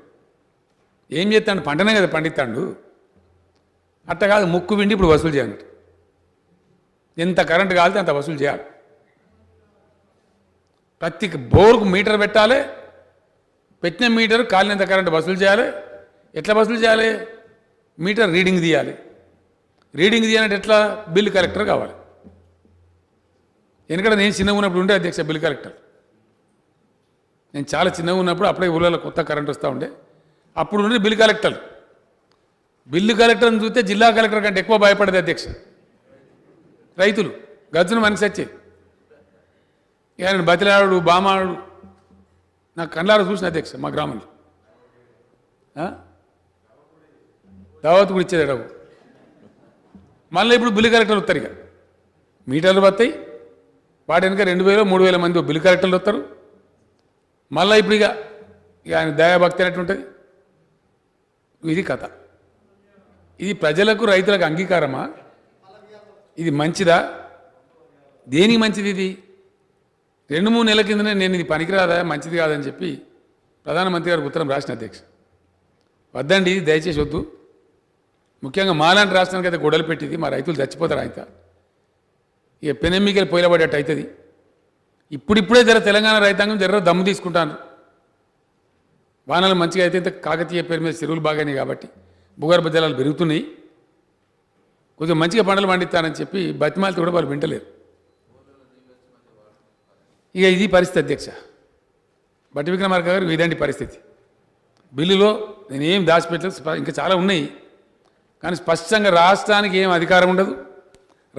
ఏం చేస్తాడు పంటనే కదా పండిస్తాడు అట్ట కాదు ముక్కు విండి ఇప్పుడు వసూలు చేయాలి ఎంత కరెంటు కాలితే అంత వసూలు చేయాలి ప్రతి బోర్కు మీటర్ పెట్టాలి పెట్టిన మీటర్ కాలినంత కరెంటు వసూలు చేయాలి ఎట్లా వసూలు చేయాలి మీటర్ రీడింగ్ తీయాలి రీడింగ్ తీయాలంటే ఎట్లా బిల్ కలెక్టర్ కావాలి ఎందుకంటే నేను చిన్నగా ఉన్నప్పుడు ఉండే అధ్యక్ష బిల్ కలెక్టర్ నేను చాలా చిన్నగా ఉన్నప్పుడు అప్పుడే ఊళ్ళలో కొత్త కరెంట్ వస్తూ ఉండే అప్పుడు ఉండే బిల్ కలెక్టర్ బిల్లు కలెక్టర్ని చూస్తే జిల్లా కలెక్టర్ కంటే ఎక్కువ భయపడేది అధ్యక్ష రైతులు గజ్జును మనిషి వచ్చే ఆయన బతిలాడు బామాడు నాకు కళ్ళారు చూసిన అధ్యక్ష మా గ్రామంలో దావత్ కూడా ఇచ్చేదాడు మళ్ళీ ఇప్పుడు బిల్లు కలెక్టర్లు వస్తారు ఇక మీటర్లు పడతాయి వాటి వెనుక రెండు వేలు మూడు వేల మంది బిల్లు కలెక్టర్లు వస్తారు మళ్ళీ ఇప్పుడు ఇక ఇక ఆయన దయాభక్తి అనేటువంటిది ఇది కథ ఇది ప్రజలకు రైతులకు అంగీకారమా ఇది మంచిదా దేనికి మంచిది ఇది రెండు మూడు నెలల కిందనే నేను ఇది పనికిరాదా మంచిది కాదని చెప్పి ప్రధానమంత్రి గారికి ఉత్తరం రాసిన అధ్యక్ష వద్దండి దయచేసి వద్దు ముఖ్యంగా మాలాంటి రాష్ట్రానికి అయితే గొడవలు పెట్టింది మా రైతులు చచ్చిపోతారు ఆయన ఇక పెనెమ్మికలు పోయిలబడేట్టు అవుతుంది ఇప్పుడిప్పుడే జర తెలంగాణ రైతాంగం జర దమ్ము తీసుకుంటాను వానలు మంచిగా అయితే ఇంత కాకతీయ పేరు మీద చెరువులు బాగానే కాబట్టి భూగర్భ జలాలు పెరుగుతున్నాయి కొంచెం మంచిగా పంటలు పండిస్తానని చెప్పి బతిమాలతో కూడా వాళ్ళు వింటలేరు ఇక ఇది పరిస్థితి అధ్యక్ష బట్టి విక్రమార్క గారు ఇదండి పరిస్థితి బిల్లులో నేనేం దాచిపెట్టలేదు ఇంకా చాలా ఉన్నాయి కానీ స్పష్టంగా రాష్ట్రానికి ఏం అధికారం ఉండదు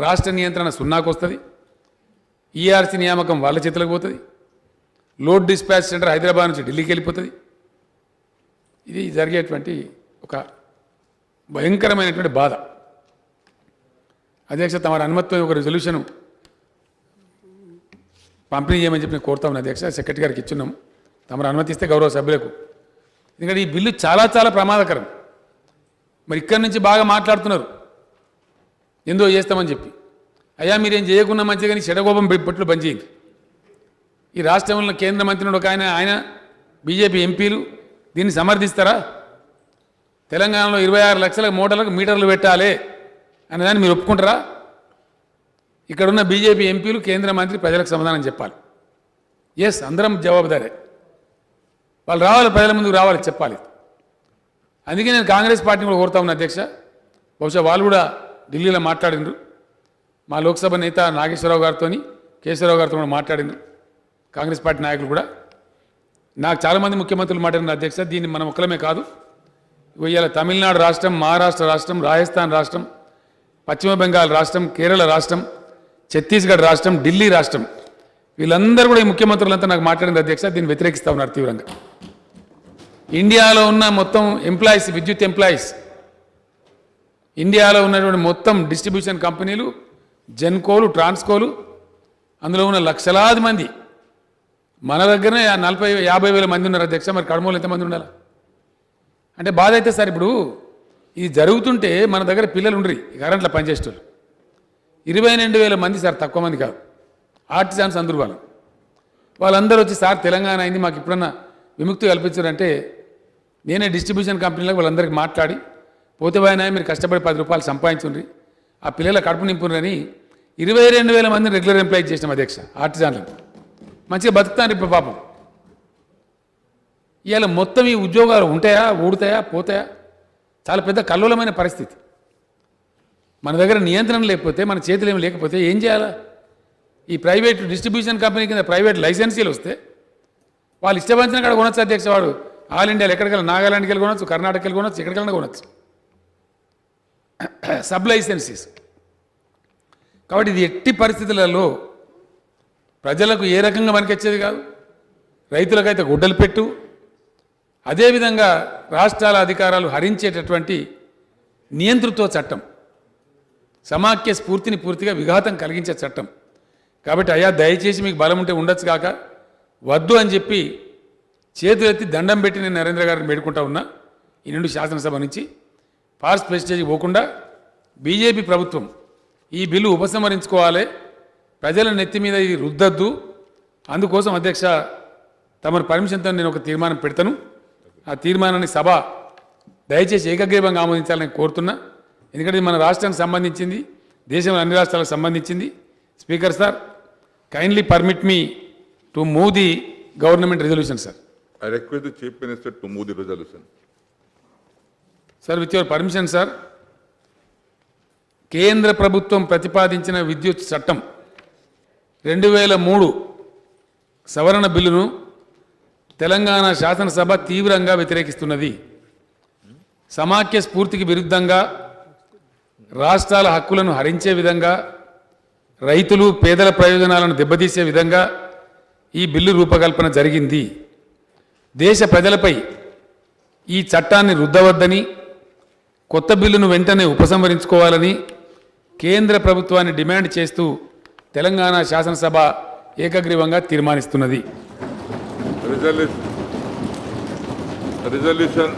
రాష్ట్ర నియంత్రణ సున్నాకు వస్తుంది ఈఆర్సీ e నియామకం వాళ్ళ చేతులకు పోతుంది లోడ్ డిస్పాచ్ సెంటర్ హైదరాబాద్ నుంచి ఢిల్లీకి వెళ్ళిపోతుంది ఇది జరిగేటువంటి ఒక భయంకరమైనటువంటి బాధ అధ్యక్ష తమ అనుమతితో ఒక రిజల్యూషను పంపిణీ చేయమని చెప్పి నేను కోరుతాను అధ్యక్ష సెక్రటరీ గారికి ఇచ్చున్నాం తమరు అనుమతిస్తే గౌరవ సభ్యులకు ఎందుకంటే ఈ బిల్లు చాలా చాలా ప్రమాదకరం మరి ఇక్కడి నుంచి బాగా మాట్లాడుతున్నారు ఎందో చేస్తామని చెప్పి అయ్యా మీరేం చేయకుండా మంచిది కానీ చెడగోపం పెట్టులు పనిచేయండి ఈ రాష్ట్రంలో కేంద్ర మంత్రి ఒక ఆయన ఆయన బీజేపీ ఎంపీలు దీన్ని సమర్థిస్తారా తెలంగాణలో ఇరవై ఆరు లక్షల మోటార్లకు మీటర్లు పెట్టాలి అనేదాన్ని మీరు ఒప్పుకుంటారా ఇక్కడున్న బీజేపీ ఎంపీలు కేంద్ర మంత్రి ప్రజలకు సమాధానం చెప్పాలి ఎస్ అందరం జవాబుదారే వాళ్ళు రావాలి ప్రజల ముందుకు రావాలి చెప్పాలి అందుకే నేను కాంగ్రెస్ పార్టీని కూడా కోరుతా ఉన్నా అధ్యక్ష బహుశా వాళ్ళు కూడా ఢిల్లీలో మాట్లాడినరు మా లోక్సభ నేత నాగేశ్వరరావు గారితో కేశవరావు గారితో కూడా మాట్లాడినరు కాంగ్రెస్ పార్టీ నాయకులు కూడా నాకు చాలామంది ముఖ్యమంత్రులు మాట్లాడిన అధ్యక్ష దీన్ని మనం ఒక్కలమే కాదు ఇవాళ తమిళనాడు రాష్ట్రం మహారాష్ట్ర రాష్ట్రం రాజస్థాన్ రాష్ట్రం పశ్చిమ బెంగాల్ రాష్ట్రం కేరళ రాష్ట్రం ఛత్తీస్గఢ్ రాష్ట్రం ఢిల్లీ రాష్ట్రం వీళ్ళందరూ కూడా ఈ ముఖ్యమంత్రులంతా నాకు మాట్లాడిన అధ్యక్ష దీన్ని వ్యతిరేకిస్తూ ఉన్నారు తీవ్రంగా ఇండియాలో ఉన్న మొత్తం ఎంప్లాయీస్ విద్యుత్ ఎంప్లాయీస్ ఇండియాలో ఉన్నటువంటి మొత్తం డిస్ట్రిబ్యూషన్ కంపెనీలు జెన్కోలు ట్రాన్స్కోలు అందులో ఉన్న లక్షలాది మంది మన దగ్గరనే నలభై యాభై వేల మంది ఉన్నారు అధ్యక్ష మరి కడమూలు ఎంతమంది ఉండాలి అంటే బాధ అయితే సార్ ఇప్పుడు ఇది జరుగుతుంటే మన దగ్గర పిల్లలు ఉండరు కరెంట్ల పనిచేస్తారు ఇరవై రెండు వేల మంది సార్ తక్కువ మంది కాదు ఆర్టిజాన్స్ అందరూ వాళ్ళు వాళ్ళందరూ వచ్చి సార్ తెలంగాణ అయింది మాకు ఇప్పుడన్నా విముక్తి కల్పించారంటే నేనే డిస్ట్రిబ్యూషన్ కంపెనీలో వాళ్ళందరికీ మాట్లాడి పోతే మీరు కష్టపడి పది రూపాయలు సంపాదించుండ్రి ఆ పిల్లల కడుపు నింపునని ఇరవై రెండు వేల మందిని రెగ్యులర్ ఎంప్లాయీ చేసిన అధ్యక్ష ఆర్టిజాన్లకు మంచిగా బతుకుతాను ఇప్పుడు పాపం ఇవాళ మొత్తం ఈ ఉద్యోగాలు ఉంటాయా ఊడతాయా పోతాయా చాలా పెద్ద కల్లోలమైన పరిస్థితి మన దగ్గర నియంత్రణ లేకపోతే మన చేతులు ఏమి లేకపోతే ఏం చేయాలా ఈ ప్రైవేట్ డిస్ట్రిబ్యూషన్ కంపెనీ కింద ప్రైవేట్ లైసెన్సీలు వస్తే వాళ్ళు ఇష్టపడిన కాడ కొనొచ్చు అధ్యక్ష వాడు ఆల్ ఇండియాలో ఎక్కడికెళ్ళి నాగాలాండ్కి వెళ్ళి కొనొచ్చు కర్ణాటకకి వెళ్ళి కొనొచ్చు ఎక్కడికెళ్ళినా కొనొచ్చు సబ్ లైసెన్సీస్ కాబట్టి ఇది ఎట్టి పరిస్థితులలో ప్రజలకు ఏ రకంగా మనకిచ్చేది కాదు రైతులకైతే గుడ్డలు పెట్టు అదేవిధంగా రాష్ట్రాల అధికారాలు హరించేటటువంటి నియంతృత్వ చట్టం సమాఖ్య స్ఫూర్తిని పూర్తిగా విఘాతం కలిగించే చట్టం కాబట్టి అయ్యా దయచేసి మీకు బలం ఉంటే ఉండొచ్చు కాక వద్దు అని చెప్పి చేతులెత్తి దండం పెట్టి నేను నరేంద్ర గారిని వేడుకుంటా ఉన్నా ఈ నుండి శాసనసభ నుంచి పార్స్ ప్రెస్టేజ్కి పోకుండా బీజేపీ ప్రభుత్వం ఈ బిల్లు ఉపసంహరించుకోవాలి ప్రజల నెత్తి మీద ఇది రుద్దద్దు అందుకోసం అధ్యక్ష తమరు పర్మిషన్తో నేను ఒక తీర్మానం పెడతాను ఆ తీర్మానాన్ని సభ దయచేసి ఏకగ్రీవంగా ఆమోదించాలని కోరుతున్నా ఎందుకంటే మన రాష్ట్రానికి సంబంధించింది దేశంలో అన్ని రాష్ట్రాలకు సంబంధించింది speaker sir kindly permit me to move the government resolution sir I request the Chief Minister to move the sir with your permission sir కేంద్ర ప్రభుత్వం ప్రతిపాదించిన విద్యుత్ చట్టం రెండు వేల మూడు సవరణ బిల్లును తెలంగాణ శాసనసభ తీవ్రంగా వ్యతిరేకిస్తున్నది సమాఖ్య స్ఫూర్తికి విరుద్ధంగా రాష్ట్రాల హక్కులను హరించే విధంగా రైతులు పేదల ప్రయోజనాలను దెబ్బతీసే విధంగా ఈ బిల్లు రూపకల్పన జరిగింది దేశ ప్రజలపై ఈ చట్టాన్ని రుద్దవద్దని కొత్త బిల్లును వెంటనే ఉపసంహరించుకోవాలని కేంద్ర ప్రభుత్వాన్ని డిమాండ్ చేస్తూ తెలంగాణ శాసనసభ ఏకగ్రీవంగా తీర్మానిస్తున్నది రిజల్యూషన్